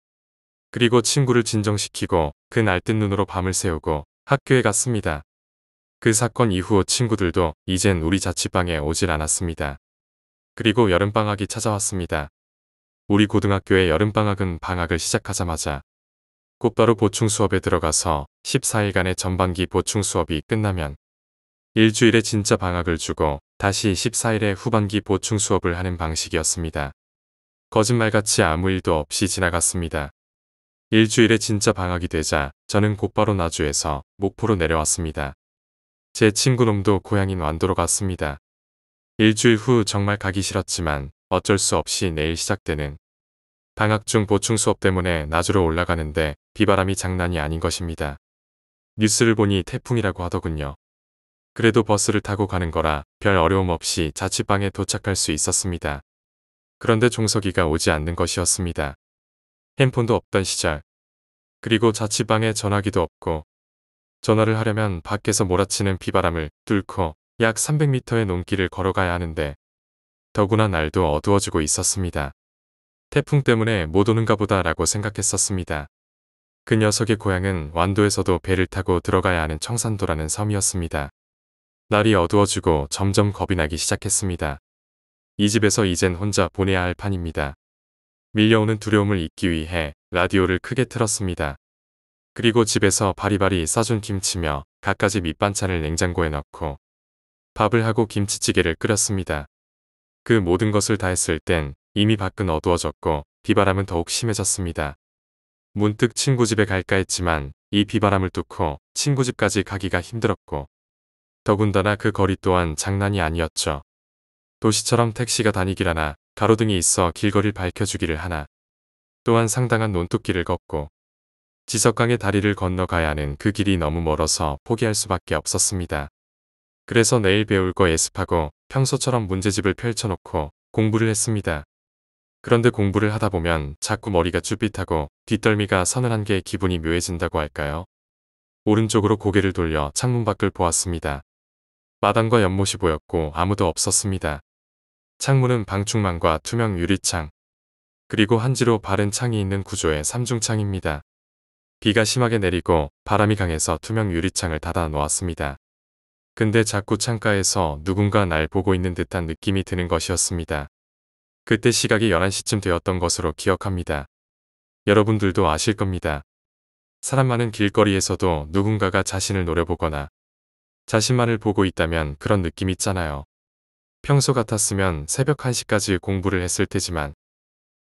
그리고 친구를 진정시키고 그 날뜬 눈으로 밤을 새우고 학교에 갔습니다. 그 사건 이후 친구들도 이젠 우리 자취방에 오질 않았습니다. 그리고 여름방학이 찾아왔습니다. 우리 고등학교의 여름방학은 방학을 시작하자마자 곧바로 보충 수업에 들어가서 14일간의 전반기 보충 수업이 끝나면 일주일에 진짜 방학을 주고 다시 14일에 후반기 보충 수업을 하는 방식이었습니다. 거짓말같이 아무 일도 없이 지나갔습니다. 일주일에 진짜 방학이 되자 저는 곧바로 나주에서 목포로 내려왔습니다. 제 친구놈도 고향인 완도로 갔습니다. 일주일 후 정말 가기 싫었지만 어쩔 수 없이 내일 시작되는 방학 중 보충 수업 때문에 나주로 올라가는데 비바람이 장난이 아닌 것입니다. 뉴스를 보니 태풍이라고 하더군요. 그래도 버스를 타고 가는 거라 별 어려움 없이 자취방에 도착할 수 있었습니다. 그런데 종석이가 오지 않는 것이었습니다. 핸폰도 없던 시절. 그리고 자취방에 전화기도 없고 전화를 하려면 밖에서 몰아치는 비바람을 뚫고 약 300m의 논길을 걸어가야 하는데 더구나 날도 어두워지고 있었습니다. 태풍 때문에 못 오는가 보다 라고 생각했었습니다. 그 녀석의 고향은 완도에서도 배를 타고 들어가야 하는 청산도라는 섬이었습니다. 날이 어두워지고 점점 겁이 나기 시작했습니다. 이 집에서 이젠 혼자 보내야 할 판입니다. 밀려오는 두려움을 잊기 위해 라디오를 크게 틀었습니다. 그리고 집에서 바리바리 싸준 김치며 갖가지 밑반찬을 냉장고에 넣고 밥을 하고 김치찌개를 끓였습니다. 그 모든 것을 다 했을 땐 이미 밖은 어두워졌고 비바람은 더욱 심해졌습니다. 문득 친구 집에 갈까 했지만 이 비바람을 뚫고 친구 집까지 가기가 힘들었고 더군다나 그 거리 또한 장난이 아니었죠. 도시처럼 택시가 다니기라나 가로등이 있어 길거리를 밝혀주기를 하나 또한 상당한 논두길을 걷고 지석강의 다리를 건너가야 하는 그 길이 너무 멀어서 포기할 수밖에 없었습니다. 그래서 내일 배울 거 예습하고 평소처럼 문제집을 펼쳐놓고 공부를 했습니다. 그런데 공부를 하다 보면 자꾸 머리가 쭈빗하고 뒷덜미가 서늘한 게 기분이 묘해진다고 할까요? 오른쪽으로 고개를 돌려 창문 밖을 보았습니다. 마당과 연못이 보였고 아무도 없었습니다. 창문은 방충망과 투명 유리창, 그리고 한지로 바른 창이 있는 구조의 삼중창입니다. 비가 심하게 내리고 바람이 강해서 투명 유리창을 닫아 놓았습니다. 근데 자꾸 창가에서 누군가 날 보고 있는 듯한 느낌이 드는 것이었습니다. 그때 시각이 11시쯤 되었던 것으로 기억합니다. 여러분들도 아실 겁니다. 사람 많은 길거리에서도 누군가가 자신을 노려보거나 자신만을 보고 있다면 그런 느낌 있잖아요. 평소 같았으면 새벽 1시까지 공부를 했을 테지만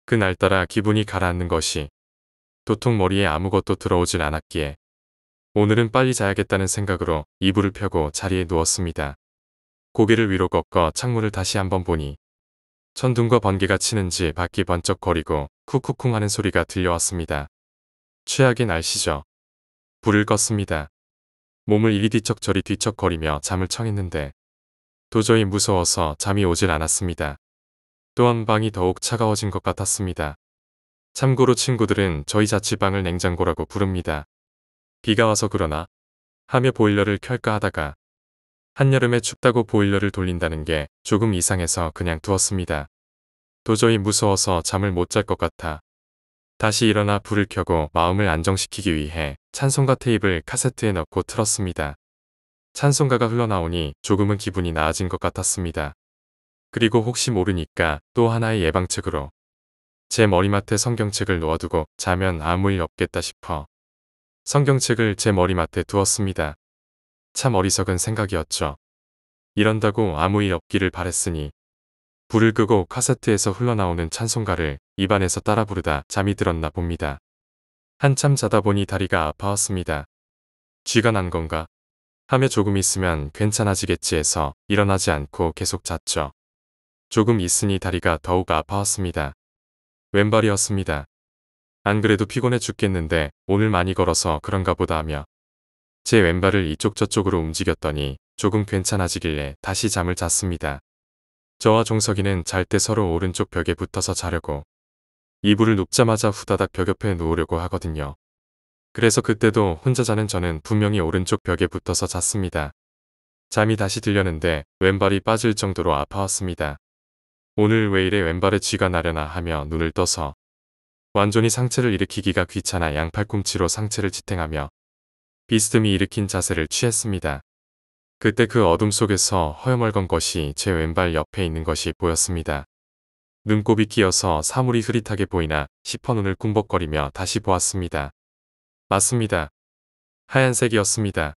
그날따라 기분이 가라앉는 것이 도통 머리에 아무것도 들어오질 않았기에 오늘은 빨리 자야겠다는 생각으로 이불을 펴고 자리에 누웠습니다. 고개를 위로 꺾어 창문을 다시 한번 보니 천둥과 번개가 치는지 밖이 번쩍거리고 쿡쿡쿡 하는 소리가 들려왔습니다. 최악의 날씨죠. 불을 껐습니다. 몸을 이리 뒤척저리 뒤척거리며 잠을 청했는데 도저히 무서워서 잠이 오질 않았습니다. 또한 방이 더욱 차가워진 것 같았습니다. 참고로 친구들은 저희 자취방을 냉장고라고 부릅니다. 비가 와서 그러나 하며 보일러를 켤까 하다가 한여름에 춥다고 보일러를 돌린다는 게 조금 이상해서 그냥 두었습니다. 도저히 무서워서 잠을 못 잘 것 같아 다시 일어나 불을 켜고 마음을 안정시키기 위해 찬송가 테이블 카세트에 넣고 틀었습니다. 찬송가가 흘러나오니 조금은 기분이 나아진 것 같았습니다. 그리고 혹시 모르니까 또 하나의 예방책으로 제 머리맡에 성경책을 놓아두고 자면 아무 일 없겠다 싶어 성경책을 제 머리맡에 두었습니다. 참 어리석은 생각이었죠. 이런다고 아무 일 없기를 바랬으니 불을 끄고 카세트에서 흘러나오는 찬송가를 입안에서 따라 부르다 잠이 들었나 봅니다. 한참 자다 보니 다리가 아파왔습니다. 쥐가 난 건가 밤에 조금 있으면 괜찮아지겠지 해서 일어나지 않고 계속 잤죠. 조금 있으니 다리가 더욱 아파왔습니다. 왼발이었습니다. 안 그래도 피곤해 죽겠는데 오늘 많이 걸어서 그런가 보다 하며 제 왼발을 이쪽 저쪽으로 움직였더니 조금 괜찮아지길래 다시 잠을 잤습니다. 저와 종석이는 잘 때 서로 오른쪽 벽에 붙어서 자려고 이불을 눕자마자 후다닥 벽 옆에 누우려고 하거든요. 그래서 그때도 혼자 자는 저는 분명히 오른쪽 벽에 붙어서 잤습니다. 잠이 다시 들렸는데 왼발이 빠질 정도로 아파왔습니다. 오늘 왜 이래 왼발에 쥐가 나려나 하며 눈을 떠서 완전히 상체를 일으키기가 귀찮아 양팔꿈치로 상체를 지탱하며 비스듬히 일으킨 자세를 취했습니다. 그때 그 어둠 속에서 허여멀건 것이 제 왼발 옆에 있는 것이 보였습니다. 눈곱이 끼어서 사물이 흐릿하게 보이나 싶어 눈을 꿈벅거리며 다시 보았습니다. 맞습니다. 하얀색이었습니다.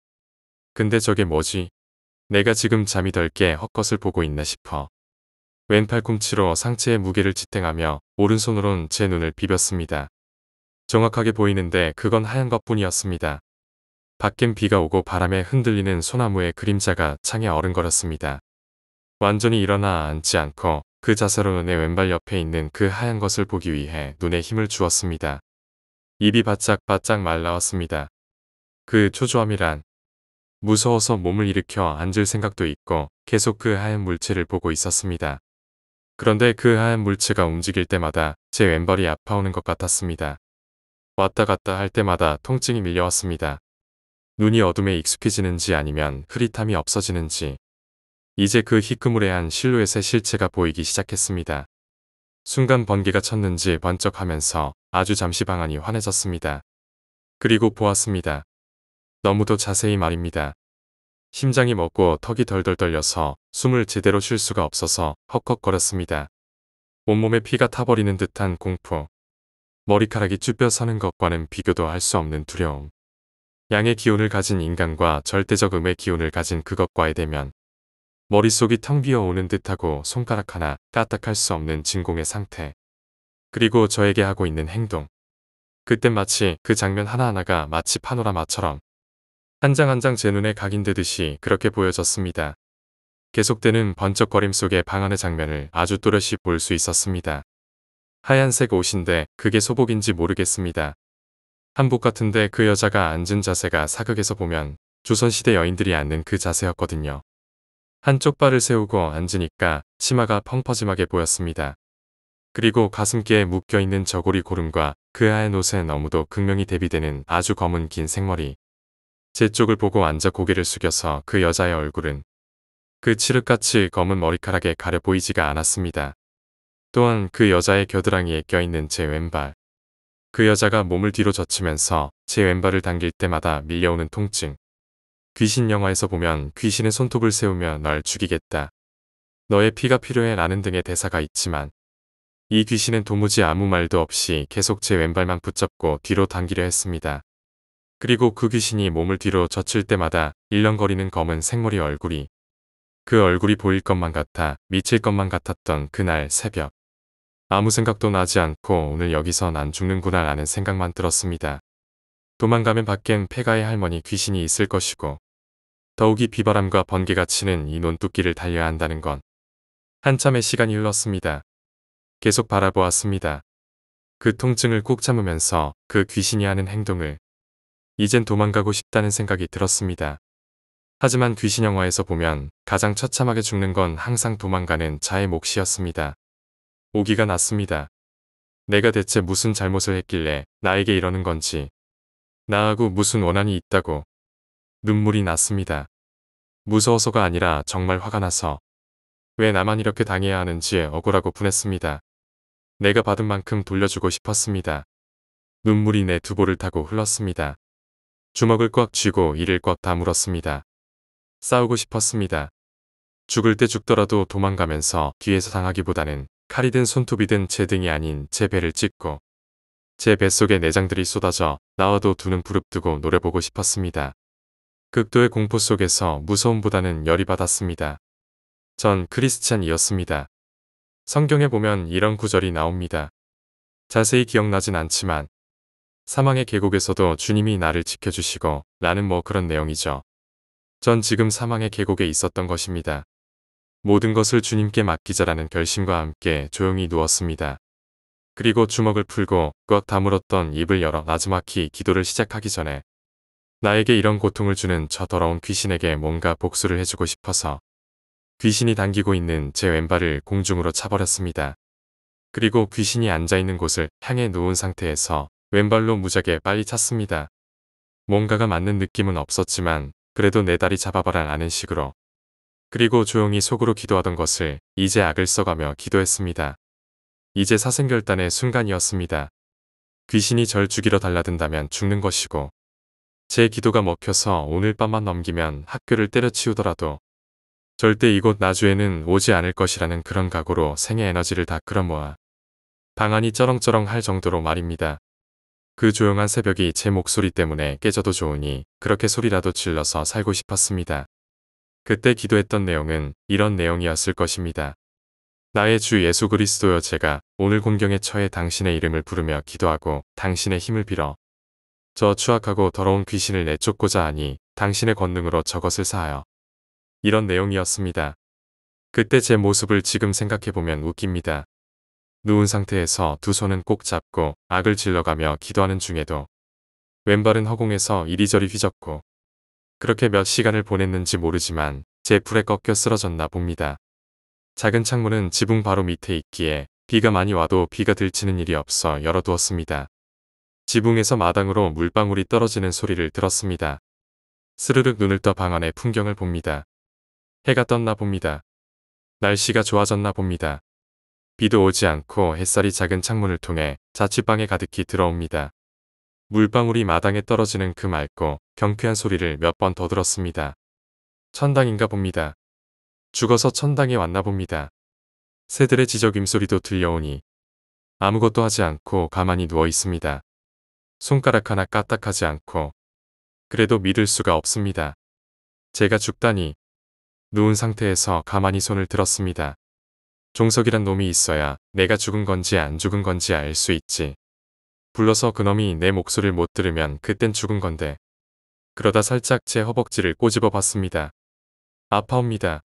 근데 저게 뭐지? 내가 지금 잠이 덜 깨 헛것을 보고 있나 싶어. 왼팔 꿈치로 상체의 무게를 지탱하며 오른손으론 제 눈을 비볐습니다. 정확하게 보이는데 그건 하얀 것뿐이었습니다. 밖엔 비가 오고 바람에 흔들리는 소나무의 그림자가 창에 어른거렸습니다. 완전히 일어나 앉지 않고 그 자세로 내 왼발 옆에 있는 그 하얀 것을 보기 위해 눈에 힘을 주었습니다. 입이 바짝바짝 말라왔습니다. 그 초조함이란 무서워서 몸을 일으켜 앉을 생각도 있고 계속 그 하얀 물체를 보고 있었습니다. 그런데 그 하얀 물체가 움직일 때마다 제 왼발이 아파오는 것 같았습니다. 왔다 갔다 할 때마다 통증이 밀려왔습니다. 눈이 어둠에 익숙해지는지 아니면 흐릿함이 없어지는지 이제 그 희끄무레한 실루엣의 실체가 보이기 시작했습니다. 순간 번개가 쳤는지 번쩍하면서 아주 잠시 방안이 환해졌습니다. 그리고 보았습니다. 너무도 자세히 말입니다. 심장이 먹고 턱이 덜덜 떨려서 숨을 제대로 쉴 수가 없어서 헉헉거렸습니다. 온몸에 피가 타버리는 듯한 공포. 머리카락이 쭈뼛 서는 것과는 비교도 할 수 없는 두려움. 양의 기운을 가진 인간과 절대적 음의 기운을 가진 그것과의 대면 머릿속이 텅 비어오는 듯하고 손가락 하나 까딱할 수 없는 진공의 상태. 그리고 저에게 하고 있는 행동. 그땐 마치 그 장면 하나하나가 마치 파노라마처럼 한 장 한 장 제 눈에 각인되듯이 그렇게 보여졌습니다. 계속되는 번쩍거림 속에 방 안의 장면을 아주 또렷이 볼 수 있었습니다. 하얀색 옷인데 그게 소복인지 모르겠습니다. 한복 같은데 그 여자가 앉은 자세가 사극에서 보면 조선시대 여인들이 앉는 그 자세였거든요. 한쪽 발을 세우고 앉으니까 치마가 펑퍼짐하게 보였습니다. 그리고 가슴께에 묶여있는 저고리 고름과 그하의 옷에 너무도 극명히 대비되는 아주 검은 긴 생머리. 제 쪽을 보고 앉아 고개를 숙여서 그 여자의 얼굴은 그 칠흑같이 검은 머리카락에 가려 보이지가 않았습니다. 또한 그 여자의 겨드랑이에 껴있는 제 왼발. 그 여자가 몸을 뒤로 젖히면서 제 왼발을 당길 때마다 밀려오는 통증. 귀신 영화에서 보면 귀신의 손톱을 세우며 널 죽이겠다. 너의 피가 필요해 라는 등의 대사가 있지만 이 귀신은 도무지 아무 말도 없이 계속 제 왼발만 붙잡고 뒤로 당기려 했습니다. 그리고 그 귀신이 몸을 뒤로 젖힐 때마다 일렁거리는 검은 생머리 얼굴이 그 얼굴이 보일 것만 같아 미칠 것만 같았던 그날 새벽 아무 생각도 나지 않고 오늘 여기서난 죽는구나 라는 생각만 들었습니다. 도망가면 밖엔 폐가의 할머니 귀신이 있을 것이고 더욱이 비바람과 번개가 치는 이논두끼를 달려야 한다는 건 한참의 시간이 흘렀습니다. 계속 바라보았습니다. 그 통증을 꾹 참으면서 그 귀신이 하는 행동을 이젠 도망가고 싶다는 생각이 들었습니다. 하지만 귀신 영화에서 보면 가장 처참하게 죽는 건 항상 도망가는 자의 몫이었습니다. 오기가 났습니다. 내가 대체 무슨 잘못을 했길래 나에게 이러는 건지 나하고 무슨 원한이 있다고 눈물이 났습니다. 무서워서가 아니라 정말 화가 나서 왜 나만 이렇게 당해야 하는지 억울하고 분했습니다. 내가 받은 만큼 돌려주고 싶었습니다. 눈물이 내 두보를 타고 흘렀습니다. 주먹을 꽉 쥐고 이를 꽉 다물었습니다. 싸우고 싶었습니다. 죽을 때 죽더라도 도망가면서 뒤에서 당하기보다는 칼이든 손톱이든 제 등이 아닌 제 배를 찢고 제 뱃속에 내장들이 쏟아져 나와도 두는 부릅뜨고 노려보고 싶었습니다. 극도의 공포 속에서 무서움보다는 열이 받았습니다. 전 크리스찬이었습니다. 성경에 보면 이런 구절이 나옵니다. 자세히 기억나진 않지만 사망의 계곡에서도 주님이 나를 지켜주시고 라는 뭐 그런 내용이죠. 전 지금 사망의 계곡에 있었던 것입니다. 모든 것을 주님께 맡기자라는 결심과 함께 조용히 누웠습니다. 그리고 주먹을 풀고 꽉 다물었던 입을 열어 나지막히 기도를 시작하기 전에 나에게 이런 고통을 주는 저 더러운 귀신에게 뭔가 복수를 해주고 싶어서 귀신이 당기고 있는 제 왼발을 공중으로 차버렸습니다. 그리고 귀신이 앉아있는 곳을 향해 누운 상태에서 왼발로 무작에 빨리 찼습니다. 뭔가가 맞는 느낌은 없었지만 그래도 내 다리 잡아봐라 라는 식으로 그리고 조용히 속으로 기도하던 것을 이제 악을 써가며 기도했습니다. 이제 사생결단의 순간이었습니다. 귀신이 절 죽이러 달라든다면 죽는 것이고 제 기도가 먹혀서 오늘 밤만 넘기면 학교를 때려치우더라도 절대 이곳 나주에는 오지 않을 것이라는 그런 각오로 생의 에너지를 다 끌어모아 방안이 쩌렁쩌렁 할 정도로 말입니다. 그 조용한 새벽이 제 목소리 때문에 깨져도 좋으니 그렇게 소리라도 질러서 살고 싶었습니다. 그때 기도했던 내용은 이런 내용이었을 것입니다. 나의 주 예수 그리스도여 제가 오늘 공경에 처해 당신의 이름을 부르며 기도하고 당신의 힘을 빌어 저 추악하고 더러운 귀신을 내쫓고자 하니 당신의 권능으로 저것을 사하여. 이런 내용이었습니다. 그때 제 모습을 지금 생각해보면 웃깁니다. 누운 상태에서 두 손은 꼭 잡고 악을 질러가며 기도하는 중에도 왼발은 허공에서 이리저리 휘젓고 그렇게 몇 시간을 보냈는지 모르지만 제불에 꺾여 쓰러졌나 봅니다. 작은 창문은 지붕 바로 밑에 있기에 비가 많이 와도 비가 들치는 일이 없어 열어두었습니다. 지붕에서 마당으로 물방울이 떨어지는 소리를 들었습니다. 스르륵 눈을 떠방 안의 풍경을 봅니다. 해가 떴나 봅니다. 날씨가 좋아졌나 봅니다. 비도 오지 않고 햇살이 작은 창문을 통해 자취방에 가득히 들어옵니다. 물방울이 마당에 떨어지는 그 맑고 경쾌한 소리를 몇 번 더 들었습니다. 천당인가 봅니다. 죽어서 천당에 왔나 봅니다. 새들의 지저귐 소리도 들려오니 아무것도 하지 않고 가만히 누워 있습니다. 손가락 하나 까딱하지 않고 그래도 믿을 수가 없습니다. 제가 죽다니 누운 상태에서 가만히 손을 들었습니다. 종석이란 놈이 있어야 내가 죽은 건지 안 죽은 건지 알 수 있지. 불러서 그놈이 내 목소리를 못 들으면 그땐 죽은 건데. 그러다 살짝 제 허벅지를 꼬집어 봤습니다. 아파옵니다.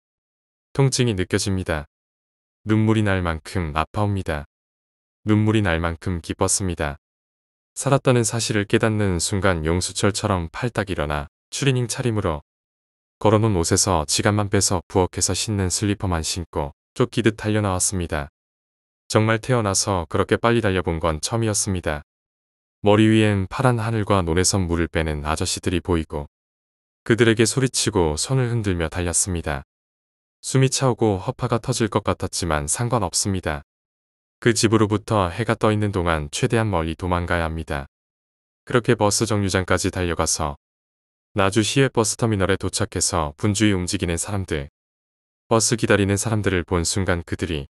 통증이 느껴집니다. 눈물이 날 만큼 아파옵니다. 눈물이 날 만큼 기뻤습니다. 살았다는 사실을 깨닫는 순간 용수철처럼 팔딱 일어나 추리닝 차림으로 걸어놓은 옷에서 지갑만 빼서 부엌에서 신는 슬리퍼만 신고 쫓기듯 달려나왔습니다. 정말 태어나서 그렇게 빨리 달려본 건 처음이었습니다. 머리 위엔 파란 하늘과 논에선 물을 빼는 아저씨들이 보이고 그들에게 소리치고 손을 흔들며 달렸습니다. 숨이 차오고 허파가 터질 것 같았지만 상관없습니다. 그 집으로부터 해가 떠 있는 동안 최대한 멀리 도망가야 합니다. 그렇게 버스 정류장까지 달려가서 나주 시외 버스터미널에 도착해서 분주히 움직이는 사람들, 버스 기다리는 사람들을 본 순간 그들이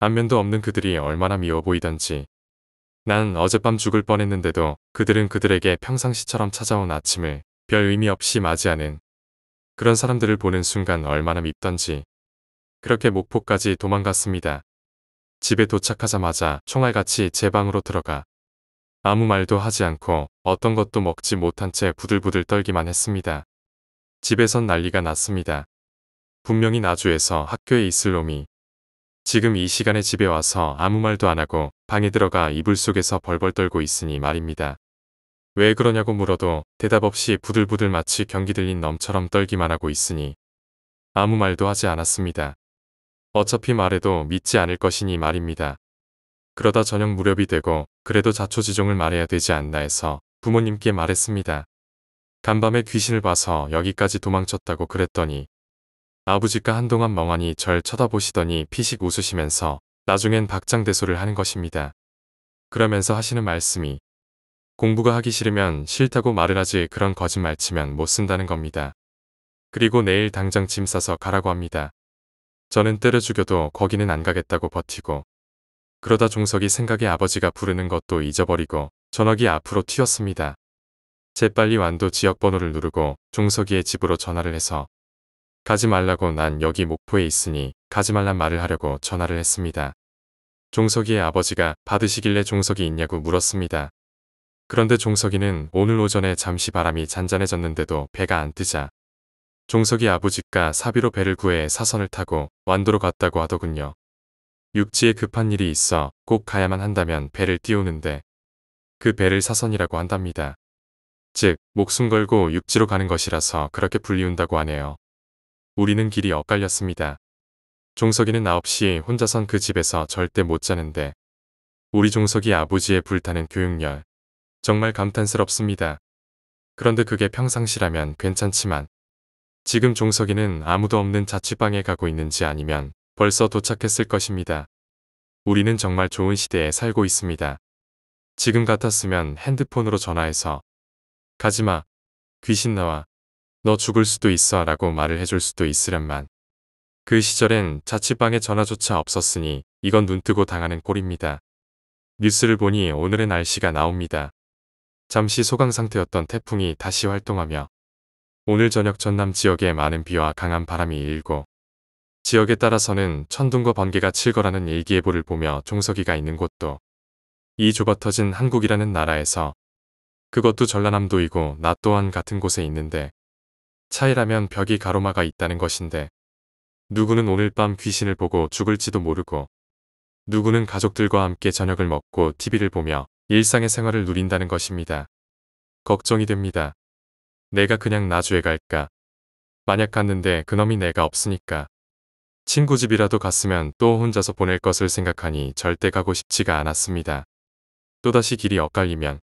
안면도 없는 그들이 얼마나 미워 보이던지 난 어젯밤 죽을 뻔했는데도 그들은 그들에게 평상시처럼 찾아온 아침을 별 의미 없이 맞이하는 그런 사람들을 보는 순간 얼마나 밉던지 그렇게 목포까지 도망갔습니다. 집에 도착하자마자 총알같이 제 방으로 들어가 아무 말도 하지 않고 어떤 것도 먹지 못한 채 부들부들 떨기만 했습니다. 집에선 난리가 났습니다. 분명히 나주에서 학교에 있을 놈이 지금 이 시간에 집에 와서 아무 말도 안 하고 방에 들어가 이불 속에서 벌벌 떨고 있으니 말입니다. 왜 그러냐고 물어도 대답 없이 부들부들 마치 경기 들린 넘처럼 떨기만 하고 있으니 아무 말도 하지 않았습니다. 어차피 말해도 믿지 않을 것이니 말입니다. 그러다 저녁 무렵이 되고 그래도 자초지종을 말해야 되지 않나 해서 부모님께 말했습니다. 간밤에 귀신을 봐서 여기까지 도망쳤다고 그랬더니 아버지가 한동안 멍하니 절 쳐다보시더니 피식 웃으시면서 나중엔 박장대소를 하는 것입니다. 그러면서 하시는 말씀이 공부가 하기 싫으면 싫다고 말을 하지 그런 거짓말 치면 못 쓴다는 겁니다. 그리고 내일 당장 짐 싸서 가라고 합니다. 저는 때려 죽여도 거기는 안 가겠다고 버티고 그러다 종석이 생각에 아버지가 부르는 것도 잊어버리고 전화기 앞으로 튀었습니다. 재빨리 완도 지역 번호를 누르고 종석이의 집으로 전화를 해서 가지 말라고 난 여기 목포에 있으니 가지 말란 말을 하려고 전화를 했습니다. 종석이의 아버지가 받으시길래 종석이 있냐고 물었습니다. 그런데 종석이는 오늘 오전에 잠시 바람이 잔잔해졌는데도 배가 안 뜨자 종석이 아버지가 사비로 배를 구해 사선을 타고 완도로 갔다고 하더군요. 육지에 급한 일이 있어 꼭 가야만 한다면 배를 띄우는데 그 배를 사선이라고 한답니다. 즉 목숨 걸고 육지로 가는 것이라서 그렇게 불리운다고 하네요. 우리는 길이 엇갈렸습니다. 종석이는 9시 혼자선 그 집에서 절대 못 자는데 우리 종석이 아버지의 불타는 교육열 정말 감탄스럽습니다. 그런데 그게 평상시라면 괜찮지만 지금 종석이는 아무도 없는 자취방에 가고 있는지 아니면 벌써 도착했을 것입니다. 우리는 정말 좋은 시대에 살고 있습니다. 지금 같았으면 핸드폰으로 전화해서 가지마, 귀신 나와, 너 죽을 수도 있어 라고 말을 해줄 수도 있으련만. 그 시절엔 자취방에 전화조차 없었으니 이건 눈뜨고 당하는 꼴입니다. 뉴스를 보니 오늘의 날씨가 나옵니다. 잠시 소강 상태였던 태풍이 다시 활동하며 오늘 저녁 전남 지역에 많은 비와 강한 바람이 일고 지역에 따라서는 천둥과 번개가 칠 거라는 일기예보를 보며 종석이가 있는 곳도 이 좁아터진 한국이라는 나라에서 그것도 전라남도이고 나 또한 같은 곳에 있는데 차이라면 벽이 가로막아 있다는 것인데 누구는 오늘 밤 귀신을 보고 죽을지도 모르고 누구는 가족들과 함께 저녁을 먹고 TV를 보며 일상의 생활을 누린다는 것입니다. 걱정이 됩니다. 내가 그냥 나주에 갈까. 만약 갔는데 그놈이 내가 없으니까. 친구 집이라도 갔으면 또 혼자서 보낼 것을 생각하니 절대 가고 싶지가 않았습니다. 또다시 길이 엇갈리면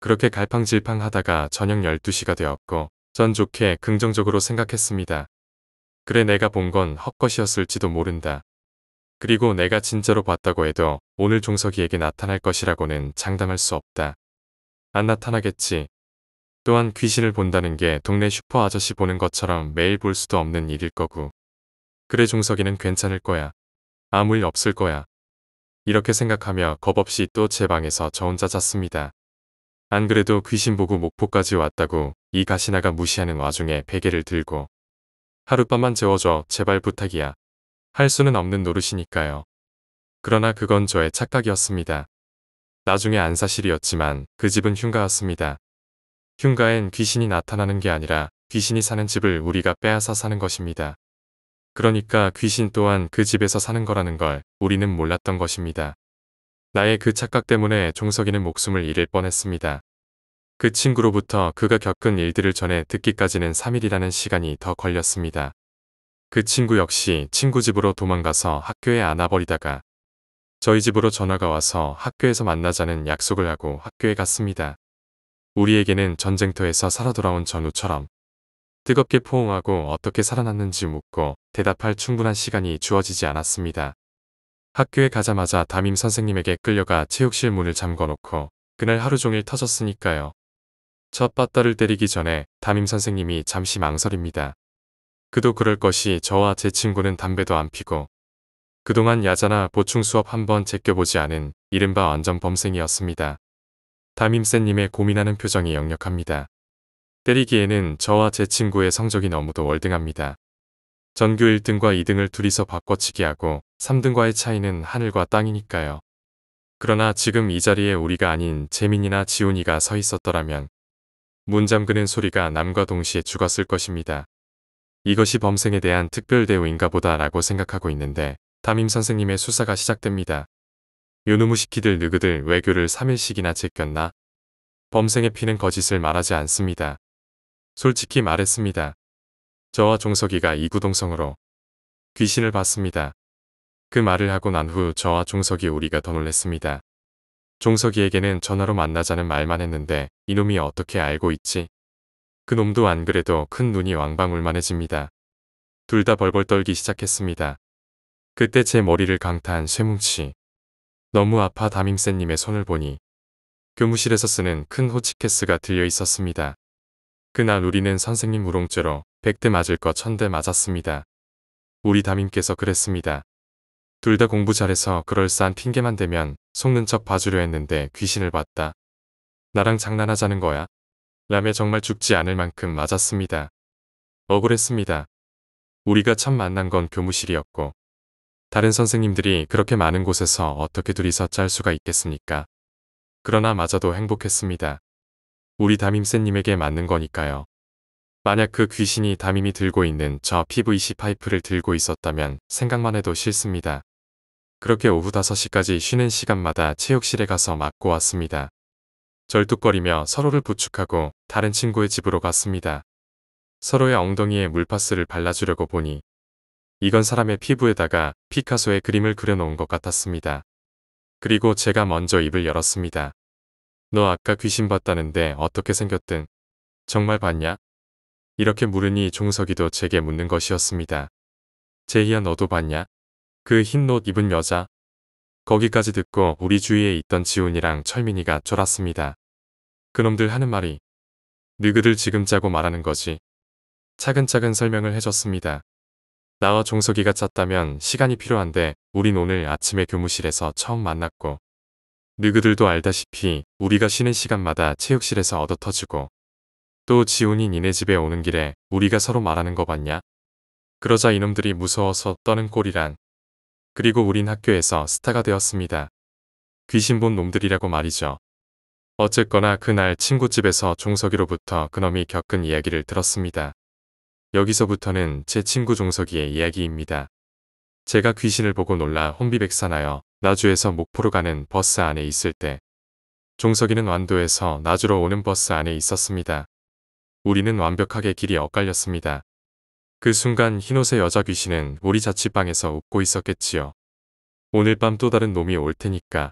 그렇게 갈팡질팡 하다가 저녁 12시가 되었고 전 좋게 긍정적으로 생각했습니다. 그래 내가 본 건 헛것이었을지도 모른다. 그리고 내가 진짜로 봤다고 해도 오늘 종석이에게 나타날 것이라고는 장담할 수 없다. 안 나타나겠지 또한 귀신을 본다는 게 동네 슈퍼 아저씨 보는 것처럼 매일 볼 수도 없는 일일 거고. 그래 종석이는 괜찮을 거야. 아무 일 없을 거야. 이렇게 생각하며 겁없이 또 제 방에서 저 혼자 잤습니다. 안 그래도 귀신 보고 목포까지 왔다고 이 가시나가 무시하는 와중에 베개를 들고 하룻밤만 재워줘 제발 부탁이야. 할 수는 없는 노릇이니까요. 그러나 그건 저의 착각이었습니다. 나중에 안사실이었지만 그 집은 흉가였습니다. 흉가엔 귀신이 나타나는 게 아니라 귀신이 사는 집을 우리가 빼앗아 사는 것입니다. 그러니까 귀신 또한 그 집에서 사는 거라는 걸 우리는 몰랐던 것입니다. 나의 그 착각 때문에 종석이는 목숨을 잃을 뻔했습니다. 그 친구로부터 그가 겪은 일들을 전해 듣기까지는 3일이라는 시간이 더 걸렸습니다. 그 친구 역시 친구 집으로 도망가서 학교에 안아버리다가 저희 집으로 전화가 와서 학교에서 만나자는 약속을 하고 학교에 갔습니다. 우리에게는 전쟁터에서 살아 돌아온 전우처럼 뜨겁게 포옹하고 어떻게 살아났는지 묻고 대답할 충분한 시간이 주어지지 않았습니다. 학교에 가자마자 담임 선생님에게 끌려가 체육실 문을 잠궈놓고 그날 하루 종일 터졌으니까요. 첫 빠따를 때리기 전에 담임 선생님이 잠시 망설입니다. 그도 그럴 것이 저와 제 친구는 담배도 안 피고 그동안 야자나 보충 수업 한번 제껴보지 않은 이른바 완전 범생이었습니다. 담임쌤님의 고민하는 표정이 역력합니다. 때리기에는 저와 제 친구의 성적이 너무도 월등합니다. 전교 1등과 2등을 둘이서 바꿔치기하고 3등과의 차이는 하늘과 땅이니까요. 그러나 지금 이 자리에 우리가 아닌 재민이나 지훈이가 서 있었더라면 문 잠그는 소리가 남과 동시에 죽었을 것입니다. 이것이 범생에 대한 특별 대우인가 보다 라고 생각하고 있는데 담임 선생님의 수사가 시작됩니다. 요누무 시키들 느그들 외교를 3일씩이나 제꼈나. 범생의 피는 거짓을 말하지 않습니다. 솔직히 말했습니다. 저와 종석이가 이구동성으로 귀신을 봤습니다. 그 말을 하고 난 후 저와 종석이 우리가 더 놀랬습니다. 종석이에게는 전화로 만나자는 말만 했는데 이놈이 어떻게 알고 있지? 그놈도 안 그래도 큰 눈이 왕방 울만해집니다. 둘 다 벌벌 떨기 시작했습니다. 그때 제 머리를 강타한 쇠뭉치. 너무 아파 담임쌤님의 손을 보니 교무실에서 쓰는 큰 호치케스가 들려 있었습니다. 그날 우리는 선생님 우롱죄로 100대 맞을 거 1000대 맞았습니다. 우리 담임께서 그랬습니다. 둘 다 공부 잘해서 그럴싸한 핑계만 대면 속는 척 봐주려 했는데 귀신을 봤다. 나랑 장난하자는 거야? 라며 정말 죽지 않을 만큼 맞았습니다. 억울했습니다. 우리가 참 만난 건 교무실이었고 다른 선생님들이 그렇게 많은 곳에서 어떻게 둘이서 짤 수가 있겠습니까? 그러나 맞아도 행복했습니다. 우리 담임쌤님에게 맞는 거니까요. 만약 그 귀신이 담임이 들고 있는 저 PVC 파이프를 들고 있었다면 생각만 해도 싫습니다. 그렇게 오후 5시까지 쉬는 시간마다 체육실에 가서 맞고 왔습니다. 절뚝거리며 서로를 부축하고 다른 친구의 집으로 갔습니다. 서로의 엉덩이에 물파스를 발라주려고 보니 이건 사람의 피부에다가 피카소의 그림을 그려놓은 것 같았습니다. 그리고 제가 먼저 입을 열었습니다. 너 아까 귀신 봤다는데 어떻게 생겼든 정말 봤냐? 이렇게 물으니 종석이도 제게 묻는 것이었습니다. 제희야 너도 봤냐? 그 흰옷 입은 여자? 거기까지 듣고 우리 주위에 있던 지훈이랑 철민이가 졸았습니다. 그놈들 하는 말이 느그들 네 지금 자고 말하는 거지. 차근차근 설명을 해줬습니다. 나와 종석이가 짰다면 시간이 필요한데 우린 오늘 아침에 교무실에서 처음 만났고 누그들도 알다시피 우리가 쉬는 시간마다 체육실에서 얻어터지고 또 지훈이 니네 집에 오는 길에 우리가 서로 말하는 거 봤냐? 그러자 이놈들이 무서워서 떠는 꼴이란. 그리고 우린 학교에서 스타가 되었습니다. 귀신 본 놈들이라고 말이죠. 어쨌거나 그날 친구 집에서 종석이로부터 그놈이 겪은 이야기를 들었습니다. 여기서부터는 제 친구 종석이의 이야기입니다. 제가 귀신을 보고 놀라 혼비백산하여 나주에서 목포로 가는 버스 안에 있을 때 종석이는 완도에서 나주로 오는 버스 안에 있었습니다. 우리는 완벽하게 길이 엇갈렸습니다. 그 순간 흰옷의 여자 귀신은 우리 자취방에서 웃고 있었겠지요. 오늘 밤 또 다른 놈이 올 테니까.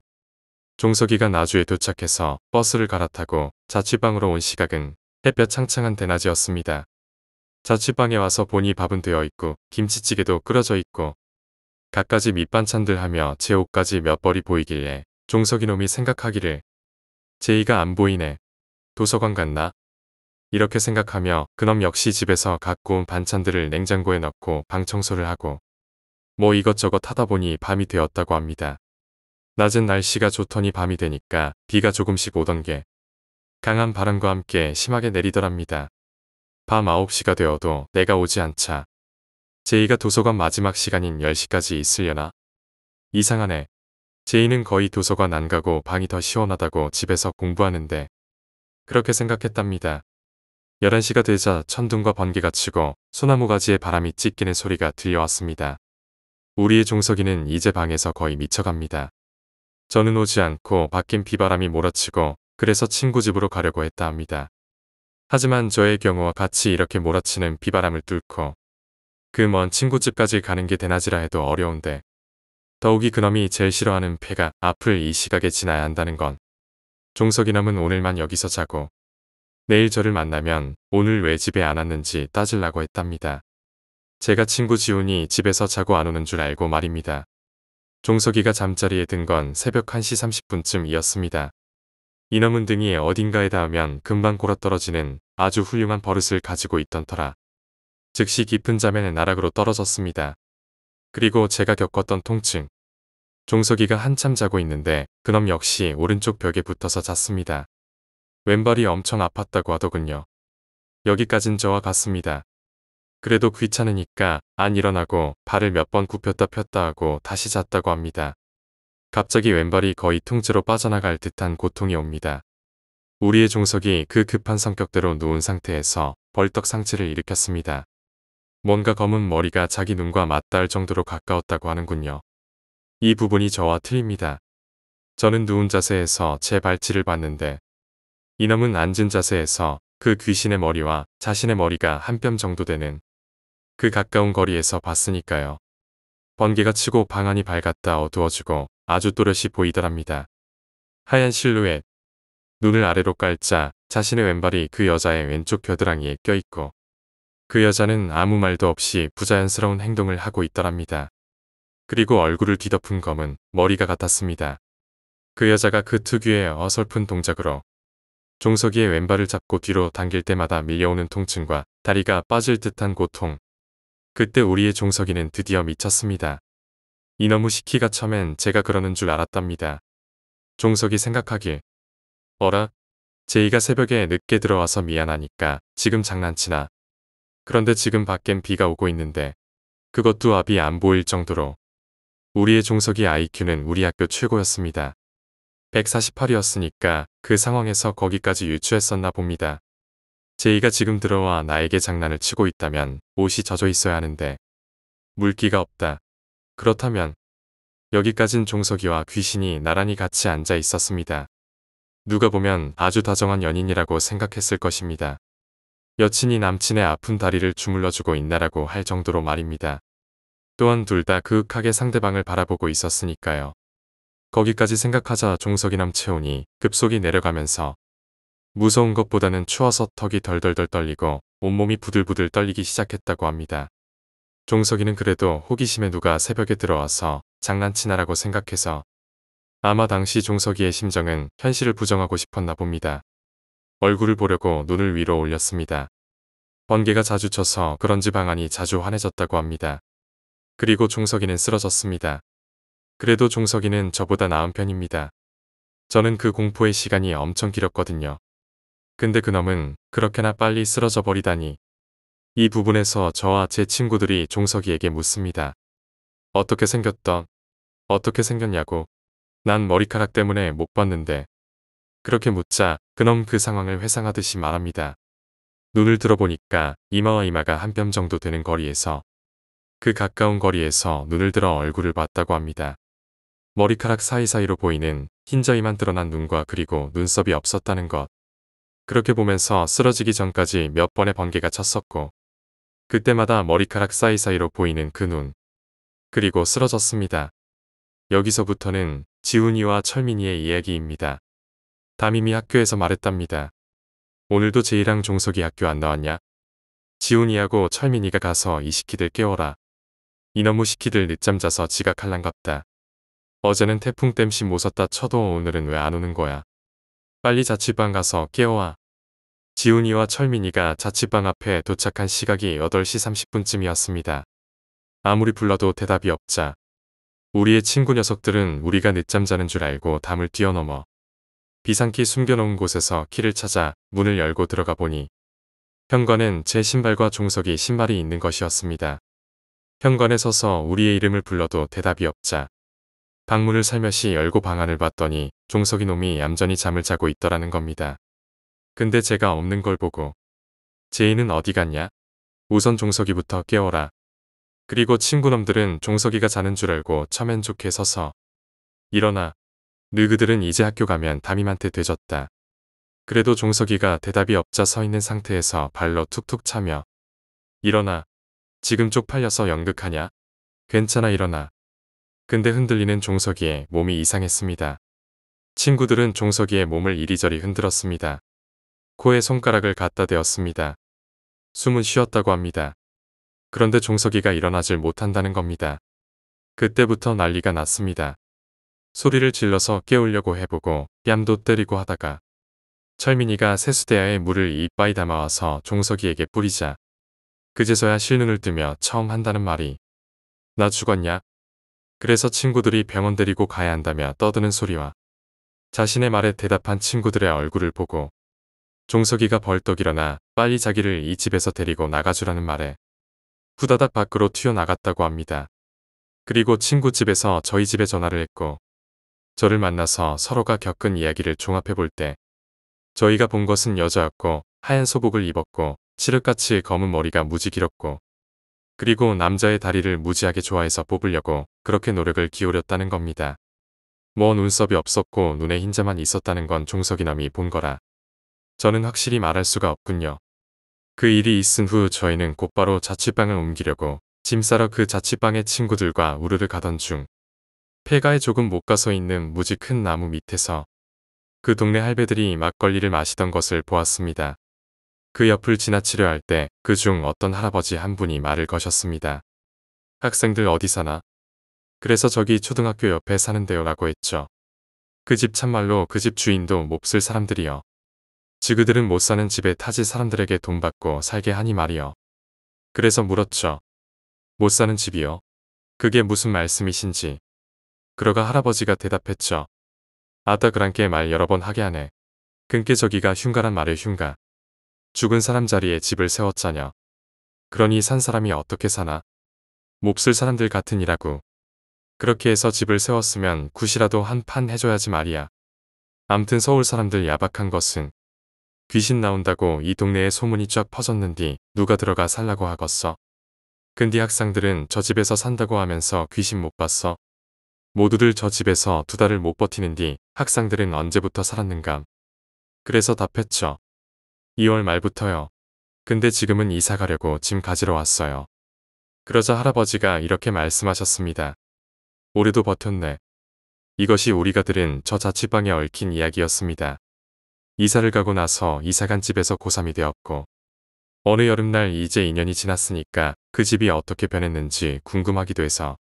종석이가 나주에 도착해서 버스를 갈아타고 자취방으로 온 시각은 햇볕 창창한 대낮이었습니다. 자취방에 와서 보니 밥은 되어 있고 김치찌개도 끓여져 있고 갖가지 밑반찬들 하며 제 옷까지 몇 벌이 보이길래 종석이 놈이 생각하기를 제이가 안 보이네. 도서관 갔나? 이렇게 생각하며 그놈 역시 집에서 갖고 온 반찬들을 냉장고에 넣고 방 청소를 하고 뭐 이것저것 하다 보니 밤이 되었다고 합니다. 낮은 날씨가 좋더니 밤이 되니까 비가 조금씩 오던 게 강한 바람과 함께 심하게 내리더랍니다. 밤 9시가 되어도 내가 오지 않자 제이가 도서관 마지막 시간인 10시까지 있으려나? 이상하네. 제이는 거의 도서관 안 가고 방이 더 시원하다고 집에서 공부하는데 그렇게 생각했답니다. 11시가 되자 천둥과 번개가 치고 소나무 가지에 바람이 찢기는 소리가 들려왔습니다. 우리의 종석이는 이제 방에서 거의 미쳐갑니다. 저는 오지 않고 바뀐 비바람이 몰아치고 그래서 친구 집으로 가려고 했다 합니다. 하지만 저의 경우와 같이 이렇게 몰아치는 비바람을 뚫고 그 먼 친구집까지 가는 게 대낮이라 해도 어려운데 더욱이 그놈이 제일 싫어하는 폐가 앞을 이 시각에 지나야 한다는 건 종석이놈은 오늘만 여기서 자고 내일 저를 만나면 오늘 왜 집에 안 왔는지 따질라고 했답니다. 제가 친구 지훈이 집에서 자고 안 오는 줄 알고 말입니다. 종석이가 잠자리에 든 건 새벽 1시 30분쯤이었습니다. 이놈은 등이 어딘가에 닿으면 금방 골아 떨어지는 아주 훌륭한 버릇을 가지고 있던 터라 즉시 깊은 잠에 나락으로 떨어졌습니다. 그리고 제가 겪었던 통증. 종석이가 한참 자고 있는데 그놈 역시 오른쪽 벽에 붙어서 잤습니다. 왼발이 엄청 아팠다고 하더군요. 여기까진 저와 같습니다. 그래도 귀찮으니까 안 일어나고 발을 몇 번 굽혔다 폈다 하고 다시 잤다고 합니다. 갑자기 왼발이 거의 통째로 빠져나갈 듯한 고통이 옵니다. 우리의 종석이 그 급한 성격대로 누운 상태에서 벌떡 상체를 일으켰습니다. 뭔가 검은 머리가 자기 눈과 맞닿을 정도로 가까웠다고 하는군요. 이 부분이 저와 틀립니다. 저는 누운 자세에서 제 발치를 봤는데 이놈은 앉은 자세에서 그 귀신의 머리와 자신의 머리가 한 뼘 정도 되는 그 가까운 거리에서 봤으니까요. 번개가 치고 방안이 밝았다 어두워지고 아주 또렷이 보이더랍니다. 하얀 실루엣. 눈을 아래로 깔자 자신의 왼발이 그 여자의 왼쪽 겨드랑이에 껴있고 그 여자는 아무 말도 없이 부자연스러운 행동을 하고 있더랍니다. 그리고 얼굴을 뒤덮은 검은 머리가 같았습니다. 그 여자가 그 특유의 어설픈 동작으로 종석이의 왼발을 잡고 뒤로 당길 때마다 밀려오는 통증과 다리가 빠질 듯한 고통. 그때 우리의 종석이는 드디어 미쳤습니다. 이너무 시키가 처음엔 제가 그러는 줄 알았답니다. 종석이 생각하길. 어라? 제이가 새벽에 늦게 들어와서 미안하니까 지금 장난치나. 그런데 지금 밖엔 비가 오고 있는데 그것도 앞이 안 보일 정도로 우리의 종석이 IQ는 우리 학교 최고였습니다. 148이었으니까 그 상황에서 거기까지 유추했었나 봅니다. 제이가 지금 들어와 나에게 장난을 치고 있다면 옷이 젖어 있어야 하는데 물기가 없다. 그렇다면 여기까진 종석이와 귀신이 나란히 같이 앉아 있었습니다. 누가 보면 아주 다정한 연인이라고 생각했을 것입니다. 여친이 남친의 아픈 다리를 주물러주고 있나라고 할 정도로 말입니다. 또한 둘 다 그윽하게 상대방을 바라보고 있었으니까요. 거기까지 생각하자 종석이 남채온이 급속이 내려가면서 무서운 것보다는 추워서 턱이 덜덜덜 떨리고 온몸이 부들부들 떨리기 시작했다고 합니다. 종석이는 그래도 호기심에 누가 새벽에 들어와서 장난치나라고 생각해서 아마 당시 종석이의 심정은 현실을 부정하고 싶었나 봅니다. 얼굴을 보려고 눈을 위로 올렸습니다. 번개가 자주 쳐서 그런지 방안이 자주 환해졌다고 합니다. 그리고 종석이는 쓰러졌습니다. 그래도 종석이는 저보다 나은 편입니다. 저는 그 공포의 시간이 엄청 길었거든요. 근데 그놈은 그렇게나 빨리 쓰러져 버리다니 이 부분에서 저와 제 친구들이 종석이에게 묻습니다. 어떻게 생겼던? 어떻게 생겼냐고? 난 머리카락 때문에 못 봤는데. 그렇게 묻자 그놈 그 상황을 회상하듯이 말합니다. 눈을 들어보니까 이마와 이마가 한 뼘 정도 되는 거리에서 그 가까운 거리에서 눈을 들어 얼굴을 봤다고 합니다. 머리카락 사이사이로 보이는 흰자위만 드러난 눈과 그리고 눈썹이 없었다는 것. 그렇게 보면서 쓰러지기 전까지 몇 번의 번개가 쳤었고 그때마다 머리카락 사이사이로 보이는 그 눈. 그리고 쓰러졌습니다. 여기서부터는 지훈이와 철민이의 이야기입니다. 담임이 학교에서 말했답니다. 오늘도 제이랑 종석이 학교 안 나왔냐? 지훈이하고 철민이가 가서 이 시키들 깨워라. 이놈의 시키들 늦잠 자서 지각할랑갑다. 어제는 태풍 땜시 모 섰다 쳐도 오늘은 왜 안 오는 거야? 빨리 자취방 가서 깨워와. 지훈이와 철민이가 자취방 앞에 도착한 시각이 8시 30분쯤이었습니다. 아무리 불러도 대답이 없자 우리의 친구 녀석들은 우리가 늦잠 자는 줄 알고 담을 뛰어넘어 비상키 숨겨놓은 곳에서 키를 찾아 문을 열고 들어가 보니 현관엔 제 신발과 종석이 신발이 있는 것이었습니다. 현관에 서서 우리의 이름을 불러도 대답이 없자 방문을 살며시 열고 방안을 봤더니 종석이 놈이 얌전히 잠을 자고 있더라는 겁니다. 근데 제가 없는 걸 보고 제이는 어디 갔냐? 우선 종석이부터 깨워라. 그리고 친구놈들은 종석이가 자는 줄 알고 처면 좋게 서서 일어나. 늙그들은 이제 학교 가면 담임한테 되졌다. 그래도 종석이가 대답이 없자 서 있는 상태에서 발로 툭툭 차며 일어나. 지금 쪽팔려서 연극하냐? 괜찮아 일어나. 근데 흔들리는 종석이의 몸이 이상했습니다. 친구들은 종석이의 몸을 이리저리 흔들었습니다. 코에 손가락을 갖다 대었습니다. 숨은 쉬었다고 합니다. 그런데 종석이가 일어나질 못한다는 겁니다. 그때부터 난리가 났습니다. 소리를 질러서 깨우려고 해보고 뺨도 때리고 하다가 철민이가 세수대야에 물을 이빠이 담아와서 종석이에게 뿌리자 그제서야 실눈을 뜨며 처음 한다는 말이 나 죽었냐? 그래서 친구들이 병원 데리고 가야 한다며 떠드는 소리와 자신의 말에 대답한 친구들의 얼굴을 보고 종석이가 벌떡 일어나 빨리 자기를 이 집에서 데리고 나가주라는 말에 후다닥 밖으로 튀어나갔다고 합니다. 그리고 친구 집에서 저희 집에 전화를 했고 저를 만나서 서로가 겪은 이야기를 종합해 볼 때 저희가 본 것은 여자였고 하얀 소복을 입었고 칠흑같이 검은 머리가 무지 길었고 그리고 남자의 다리를 무지하게 좋아해서 뽑으려고 그렇게 노력을 기울였다는 겁니다. 뭐 눈썹이 없었고 눈에 흰자만 있었다는 건 종석이남이 본 거라. 저는 확실히 말할 수가 없군요. 그 일이 있은 후 저희는 곧바로 자취방을 옮기려고 짐 싸러 그 자취방의 친구들과 우르르 가던 중 폐가에 조금 못 가서 있는 무지 큰 나무 밑에서 그 동네 할배들이 막걸리를 마시던 것을 보았습니다. 그 옆을 지나치려 할 때 그 중 어떤 할아버지 한 분이 말을 거셨습니다. 학생들 어디 사나? 그래서 저기 초등학교 옆에 사는데요 라고 했죠. 그 집 참말로 그 집 주인도 몹쓸 사람들이요. 지그들은 못 사는 집에 타지 사람들에게 돈 받고 살게 하니 말이여 그래서 물었죠. 못 사는 집이요. 그게 무슨 말씀이신지. 그러가 할아버지가 대답했죠. 아따 그랑께 말 여러 번 하게 하네. 근께 저기가 흉가란 말을 흉가. 죽은 사람 자리에 집을 세웠자냐. 그러니 산 사람이 어떻게 사나. 몹쓸 사람들 같으니라고. 그렇게 해서 집을 세웠으면 굿이라도 한 판 해줘야지 말이야. 암튼 서울 사람들 야박한 것은 귀신 나온다고 이 동네에 소문이 쫙 퍼졌는디 누가 들어가 살라고 하겄어. 근디 학생들은 저 집에서 산다고 하면서 귀신 못 봤어. 모두들 저 집에서 두 달을 못 버티는디 학생들은 언제부터 살았는가 그래서 답했죠. 2월 말부터요. 근데 지금은 이사 가려고 짐 가지러 왔어요. 그러자 할아버지가 이렇게 말씀하셨습니다. 올해도 버텼네. 이것이 우리가 들은 저 자취방에 얽힌 이야기였습니다. 이사를 가고 나서 이사간 집에서 고3이 되었고 어느 여름날 이제 2년이 지났으니까 그 집이 어떻게 변했는지 궁금하기도 해서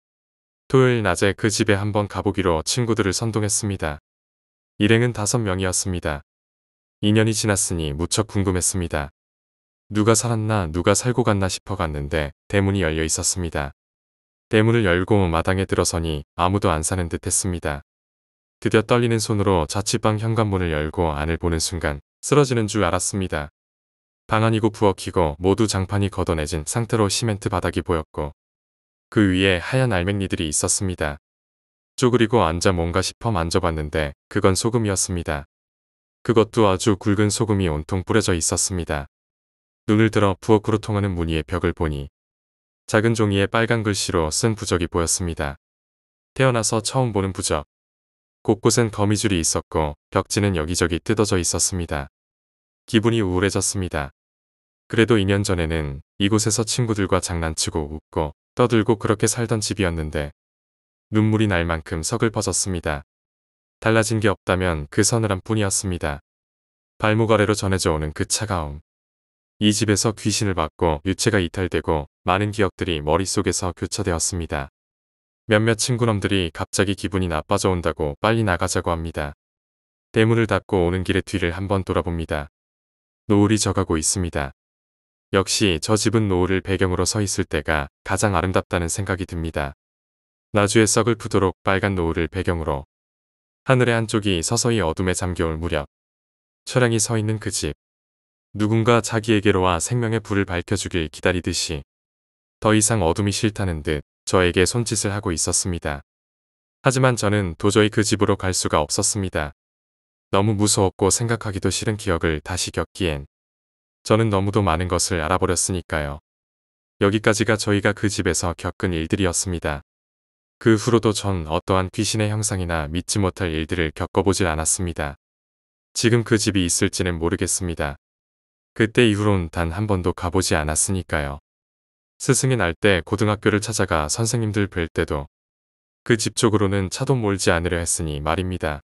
토요일 낮에 그 집에 한번 가보기로 친구들을 선동했습니다. 일행은 다섯 명이었습니다 2년이 지났으니 무척 궁금했습니다. 누가 살았나 누가 살고 갔나 싶어 갔는데 대문이 열려 있었습니다. 대문을 열고 마당에 들어서니 아무도 안 사는 듯 했습니다. 드디어 떨리는 손으로 자취방 현관문을 열고 안을 보는 순간 쓰러지는 줄 알았습니다. 방 안이고 부엌이고 모두 장판이 걷어내진 상태로 시멘트 바닥이 보였고 그 위에 하얀 알맹이들이 있었습니다. 쪼그리고 앉아 뭔가 싶어 만져봤는데 그건 소금이었습니다. 그것도 아주 굵은 소금이 온통 뿌려져 있었습니다. 눈을 들어 부엌으로 통하는 문이의 벽을 보니 작은 종이에 빨간 글씨로 쓴 부적이 보였습니다. 태어나서 처음 보는 부적. 곳곳엔 거미줄이 있었고 벽지는 여기저기 뜯어져 있었습니다. 기분이 우울해졌습니다. 그래도 2년 전에는 이곳에서 친구들과 장난치고 웃고 떠들고 그렇게 살던 집이었는데 눈물이 날 만큼 서글퍼졌습니다. 달라진 게 없다면 그 서늘함 뿐이었습니다. 발목 아래로 전해져 오는 그 차가움. 이 집에서 귀신을 받고 유체가 이탈되고 많은 기억들이 머릿속에서 교차되었습니다. 몇몇 친구놈들이 갑자기 기분이 나빠져 온다고 빨리 나가자고 합니다. 대문을 닫고 오는 길에 뒤를 한번 돌아봅니다. 노을이 져가고 있습니다. 역시 저 집은 노을을 배경으로 서 있을 때가 가장 아름답다는 생각이 듭니다. 나주의 썩을 푸도록 빨간 노을을 배경으로 하늘의 한쪽이 서서히 어둠에 잠겨올 무렵 차량이서 있는 그 집. 누군가 자기에게로 와 생명의 불을 밝혀주길 기다리듯이 더 이상 어둠이 싫다는 듯 저에게 손짓을 하고 있었습니다. 하지만 저는 도저히 그 집으로 갈 수가 없었습니다. 너무 무서웠고 생각하기도 싫은 기억을 다시 겪기엔 저는 너무도 많은 것을 알아버렸으니까요. 여기까지가 저희가 그 집에서 겪은 일들이었습니다. 그 후로도 전 어떠한 귀신의 형상이나 믿지 못할 일들을 겪어보질 않았습니다. 지금 그 집이 있을지는 모르겠습니다. 그때 이후론 단 한 번도 가보지 않았으니까요. 스승이 날 때 고등학교를 찾아가 선생님들 뵐 때도 그 집 쪽으로는 차도 몰지 않으려 했으니 말입니다.